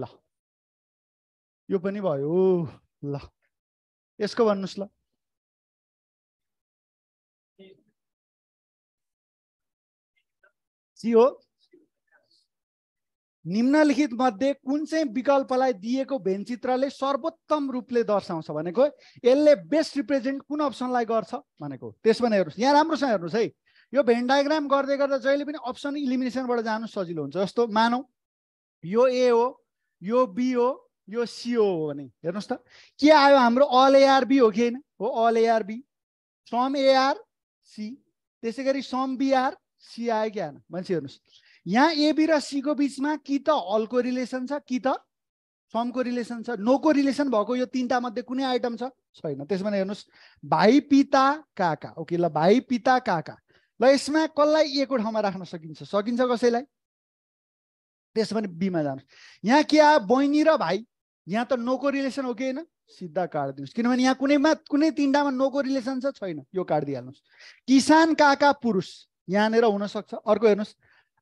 ल यो पनि भयो ल यसको भन्नुहोस् ल सी हो निम्नलिखित मध्ये कुन चाहिँ विकल्पलाई दिएको भेनचित्रले सर्वोत्तम रूपले दर्शाउँछ भनेको यसले बेस्ट रिप्रेजेन्ट कुन अप्सनलाई गर्छ भनेको त्यसो हेर्नुहोस् यहाँ राम्रोसँग हेर्नुहोस् है यो भेन डायग्राम गर्दै गर्दा जहिले पनि अप्सन इलिमिनेसनबाट जानु सजिलो हुन्छ जस्तो मानौ यो ए हो यो बी हो यो सिओ हो भने हेर्नुहोस् त के आयो हाम्रो अल एआरबी हो कि होइन हो all ARB sum AR C त्यसै गरी सम बिआर सी आयो कि आएन मान्छे हेर्नुहोस् यहाँ एबी र सीको बिचमा कि त अलको रिलेसन छ कि त समको रिलेसन छ नोको रिलेसन भएको यो तिनवटा मध्ये कुनै आइटम छ छैन त्यसो भने हेर्नुहोस् भाइ पिता काका ओके ल भाइ पिता काका ल यसमा कसलाई एक ठाउँमा राख्न सकिन्छ सकिन्छ कसैलाई त्यसो भने बीमा जानुहोस् यहाँ के आ बहिनी र भाइ यहाँ त नोको रिलेसन हो कि होइन सिधा काटिदिनुहोस् किनभने यहाँ कुनैमा कुनै तिनवटामा नोको रिलेसन छ छैन यो काटिदिइहाल्नुहोस् किसान काका पुरुष यहाँनिर हुनसक्छ अर्को हेर्नुहोस्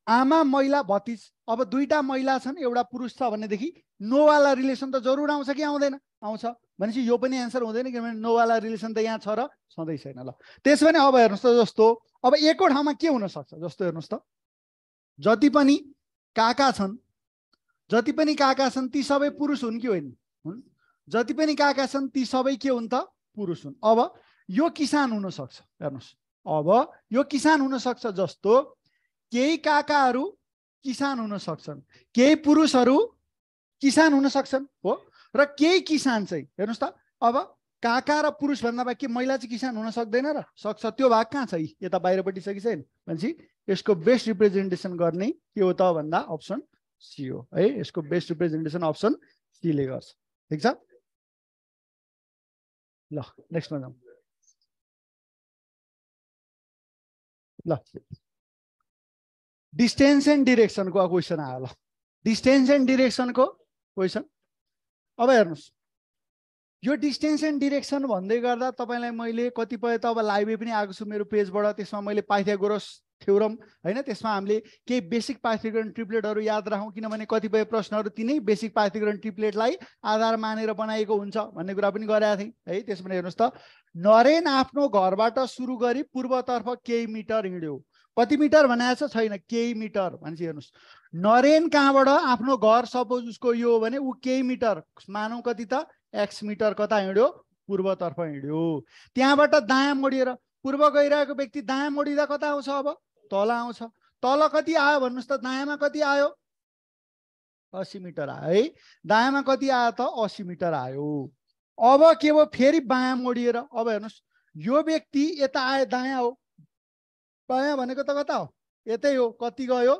आमा महिला भतिज अब दुईवटा महिला छन् एउटा पुरुष छ भनेदेखि नोवाला रिलेसन त जरुर आउँछ कि आउँदैन आउँछ भनेपछि यो पनि एन्सर हुँदैन किनभने नोवाला रिलेसन त यहाँ छ र सधैँ छैन ल त्यसो भने अब हेर्नुहोस् त जस्तो अब एकै ठाउँमा के हुनसक्छ जस्तो हेर्नुहोस् त जति पनि काका छन् जति पनि काका छन् ती सबै पुरुष हुन् कि होइन हुन् जति पनि काका छन् ती सबै के हुन् त पुरुष हुन् अब यो किसान हुनसक्छ हेर्नुहोस् अब यो किसान हुनसक्छ जस्तो केही काकाहरू किसान हुन सक्छन् केही पुरुषहरू किसान हुन सक्छन् हो र केही किसान चाहिँ हेर्नुहोस् त अब काका र पुरुष भन्दा बाहेक के महिला चाहिँ किसान हुन सक्दैन र सक्छ त्यो भाग कहाँ छ यता बाहिरपट्टि छ कि छैन भनेपछि यसको बेस्ट रिप्रेजेन्टेसन गर्ने के हो त भन्दा अप्सन सी हो है यसको बेस्ट रिप्रेजेन्टेसन अप्सन सीले गर्छ ठिक छ ल नेक्स्टमा जाउँ ल डिस्टेन्स एन्ड डिरेक्सनको क्वेसन आयो ल डिस्टेन्स एन्ड डिरेक्सनको क्वेसन अब हेर्नुहोस् यो डिस्टेन्स एन्ड डिरेक्सन भन्दै गर्दा तपाईँलाई मैले कतिपय त अब लाइभै पनि आएको छु मेरो पेजबाट त्यसमा मैले पाइथागोरस थ्योरम होइन त्यसमा हामीले केही बेसिक पाइथागोरन ट्रिप्लेटहरू याद राखौँ किनभने कतिपय प्रश्नहरू तिनै बेसिक पाइथागोरन ट्रिप्लेटलाई आधार मानेर बनाएको हुन्छ भन्ने कुरा पनि गराएको थिएँ है त्यसमा हेर्नुहोस् त नरेन आफ्नो घरबाट सुरु गरी पूर्वतर्फ केही मिटर हिँड्यो कति मिटर भनेको छैन केही मिटर भनेपछि हेर्नुहोस् नरेन कहाँबाट आफ्नो घर सपोज उसको यो हो भने ऊ केही मिटर मानौँ कति त एक्स मिटर कता हिँड्यो पूर्वतर्फ हिँड्यो त्यहाँबाट दायाँ मोडिएर पूर्व गइरहेको व्यक्ति दायाँ मोडिँदा कता आउँछ अब तल आउँछ तल कति आयो भन्नुहोस् त दायाँमा कति आयो असी मिटर आयो है दायाँमा कति आयो त असी मिटर आयो अब के भयो फेरि बायाँ मोडिएर अब हेर्नुहोस् यो व्यक्ति यता आए दायाँ हो प्रायः भनेको त कता हो यतै हो कति गयो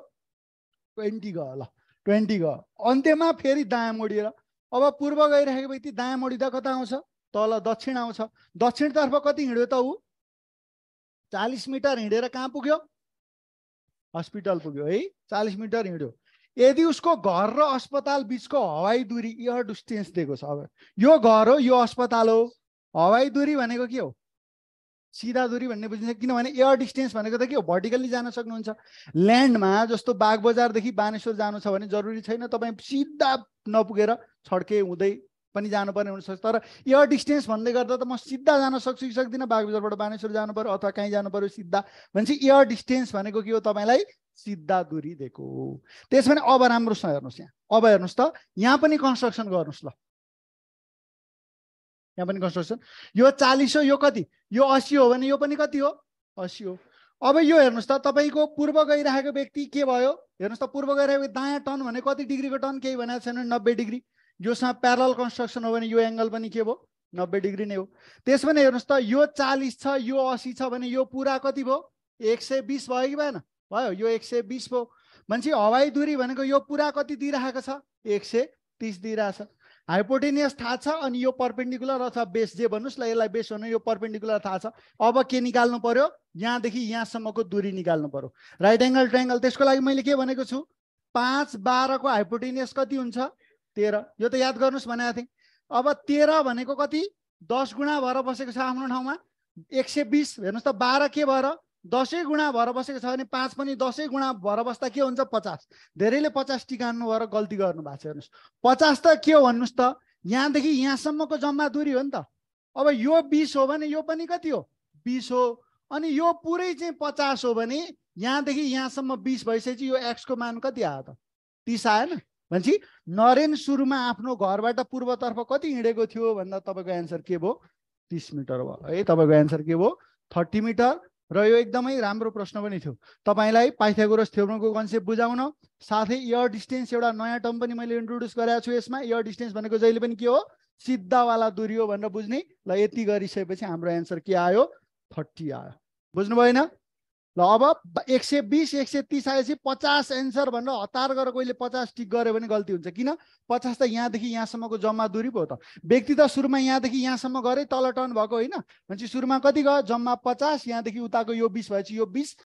ट्वेन्टी गयो ल ट्वेन्टी गयो अन्त्यमा फेरि दायाँ मोडिएर अब पूर्व गइरहेको व्यक्ति दायाँ मोडिँदा कता आउँछ तल दक्षिण आउँछ दक्षिणतर्फ कति हिँड्यो त ऊ चालिस मिटर हिँडेर कहाँ पुग्यो हस्पिटल पुग्यो है चालिस मिटर हिँड्यो यदि उसको घर र अस्पताल बिचको हवाई दुरी इयर डिस्टेन्स दिएको छ अब यो घर हो यो अस्पताल हो हवाई दुरी भनेको के हो सिधा दुरी भन्ने बुझिन्छ किनभने एयर डिस्टेन्स भनेको त के हो भर्टिकल्ली जान सक्नुहुन्छ ल्यान्डमा जस्तो बागबजारदेखि बानेश्वर जानु छ भने जरुरी छैन तपाईँ सिधा नपुगेर छड्के हुँदै पनि जानुपर्ने हुनसक्छ तर एयर डिस्टेन्स भन्दै गर्दा त म सिधा जान सक्छु कि सक्दिनँ बागबजारबाट बानेश्वर जानु पऱ्यो अथवा कहीँ जानु पऱ्यो सिधा भनेपछि एयर डिस्टेन्स भनेको के हो तपाईँलाई सिधा दुरी दिएको त्यस भने अब राम्रोसँग हेर्नुहोस् यहाँ अब हेर्नुहोस् त यहाँ पनि कन्स्ट्रक्सन गर्नुहोस् ल यहाँ पनि कन्स्ट्रक्सन यो चालिस हो यो कति यो असी हो भने यो पनि कति हो असी हो अब यो हेर्नुहोस् त तपाईँको पूर्व गइरहेको व्यक्ति के भयो हेर्नुहोस् त पूर्व गइरहेको दायाँ टर्न भने कति डिग्रीको टन केही भनेको छैन नब्बे डिग्री योसँग प्यारल कन्स्ट्रक्सन हो भने यो एङ्गल पनि के भयो नब्बे डिग्री नै हो त्यस पनि हेर्नुहोस् त यो चालिस छ यो असी छ भने यो पुरा कति भयो एक सय बिस भयो कि भएन भयो यो एक सय बिस भयो मान्छे हवाई दुरी भनेको यो पुरा कति दिइरहेको छ एक सय तिस दिइरहेछ हाइपोटेनियस थाहा छ अनि यो पर्पेन्डिकुलर अथवा बेस जे भन्नुहोस् ल यसलाई बेस भन्नु यो पर्पेन्डिकुलर थाहा छ अब के निकाल्नु पर्यो यहाँदेखि यहाँसम्मको दुरी निकाल्नु पर्यो राइट एङ्गल ट्राइङ्गल त्यसको लागि मैले के भनेको छु पाँच बाह्रको हाइपोटेनियस कति हुन्छ तेह्र यो त याद गर्नुहोस् भनेको थिएँ अब तेह्र भनेको कति दस गुणा भएर बसेको छ आफ्नो ठाउँमा एक सय बिस हेर्नुहोस् त बाह्र के भएर दसै गुणा भएर बसेको छ भने पाँच पनि दसै गुणा भएर बस्दा के हुन्छ पचास धेरैले पचास टिकानु भएर गल्ती गर्नु भएको छ हेर्नुहोस् पचास त के हो भन्नुहोस् त यहाँदेखि यहाँसम्मको जम्मा दुरी हो नि त अब यो बिस हो भने यो पनि कति हो बिस हो अनि यो पुरै चाहिँ पचास हो भने यहाँदेखि यहाँसम्म बिस भइसकेपछि यो एक्सको मान कति आयो त तिस आएन भनेपछि नरेन सुरुमा आफ्नो घरबाट पूर्वतर्फ कति हिँडेको थियो भन्दा तपाईँको एन्सर के भयो तिस मिटर भयो है तपाईँको एन्सर के भयो थर्टी मिटर र यो एकदमै राम्रो प्रश्न पनि थियो तपाईँलाई पाइथागोरस थ्योरमको कन्सेप्ट बुझाउन साथै इयर डिस्टेन्स एउटा नयाँ टर्म पनि मैले इन्ट्रोड्युस गरेको छु यसमा इयर डिस्टेन्स भनेको जहिले पनि के हो सिद्धावाला दुरी हो भनेर बुझ्ने ल यति गरिसकेपछि हाम्रो एन्सर के आयो थर्टी आयो बुझ्नु भएन ल अब एक सय बिस एक सय तिस आएपछि पचास एन्सर भनेर हतार गरेर कोहीले पचास टिक गऱ्यो भने गल्ती हुन्छ किन पचास त यहाँदेखि यहाँसम्मको जम्मा दुरी पो त व्यक्ति त सुरुमा यहाँदेखि यहाँसम्म गरे तल टर्न भएको होइन भनेपछि सुरुमा कति गयो जम्मा पचास यहाँदेखि उताको यो बिस भएपछि यो बिस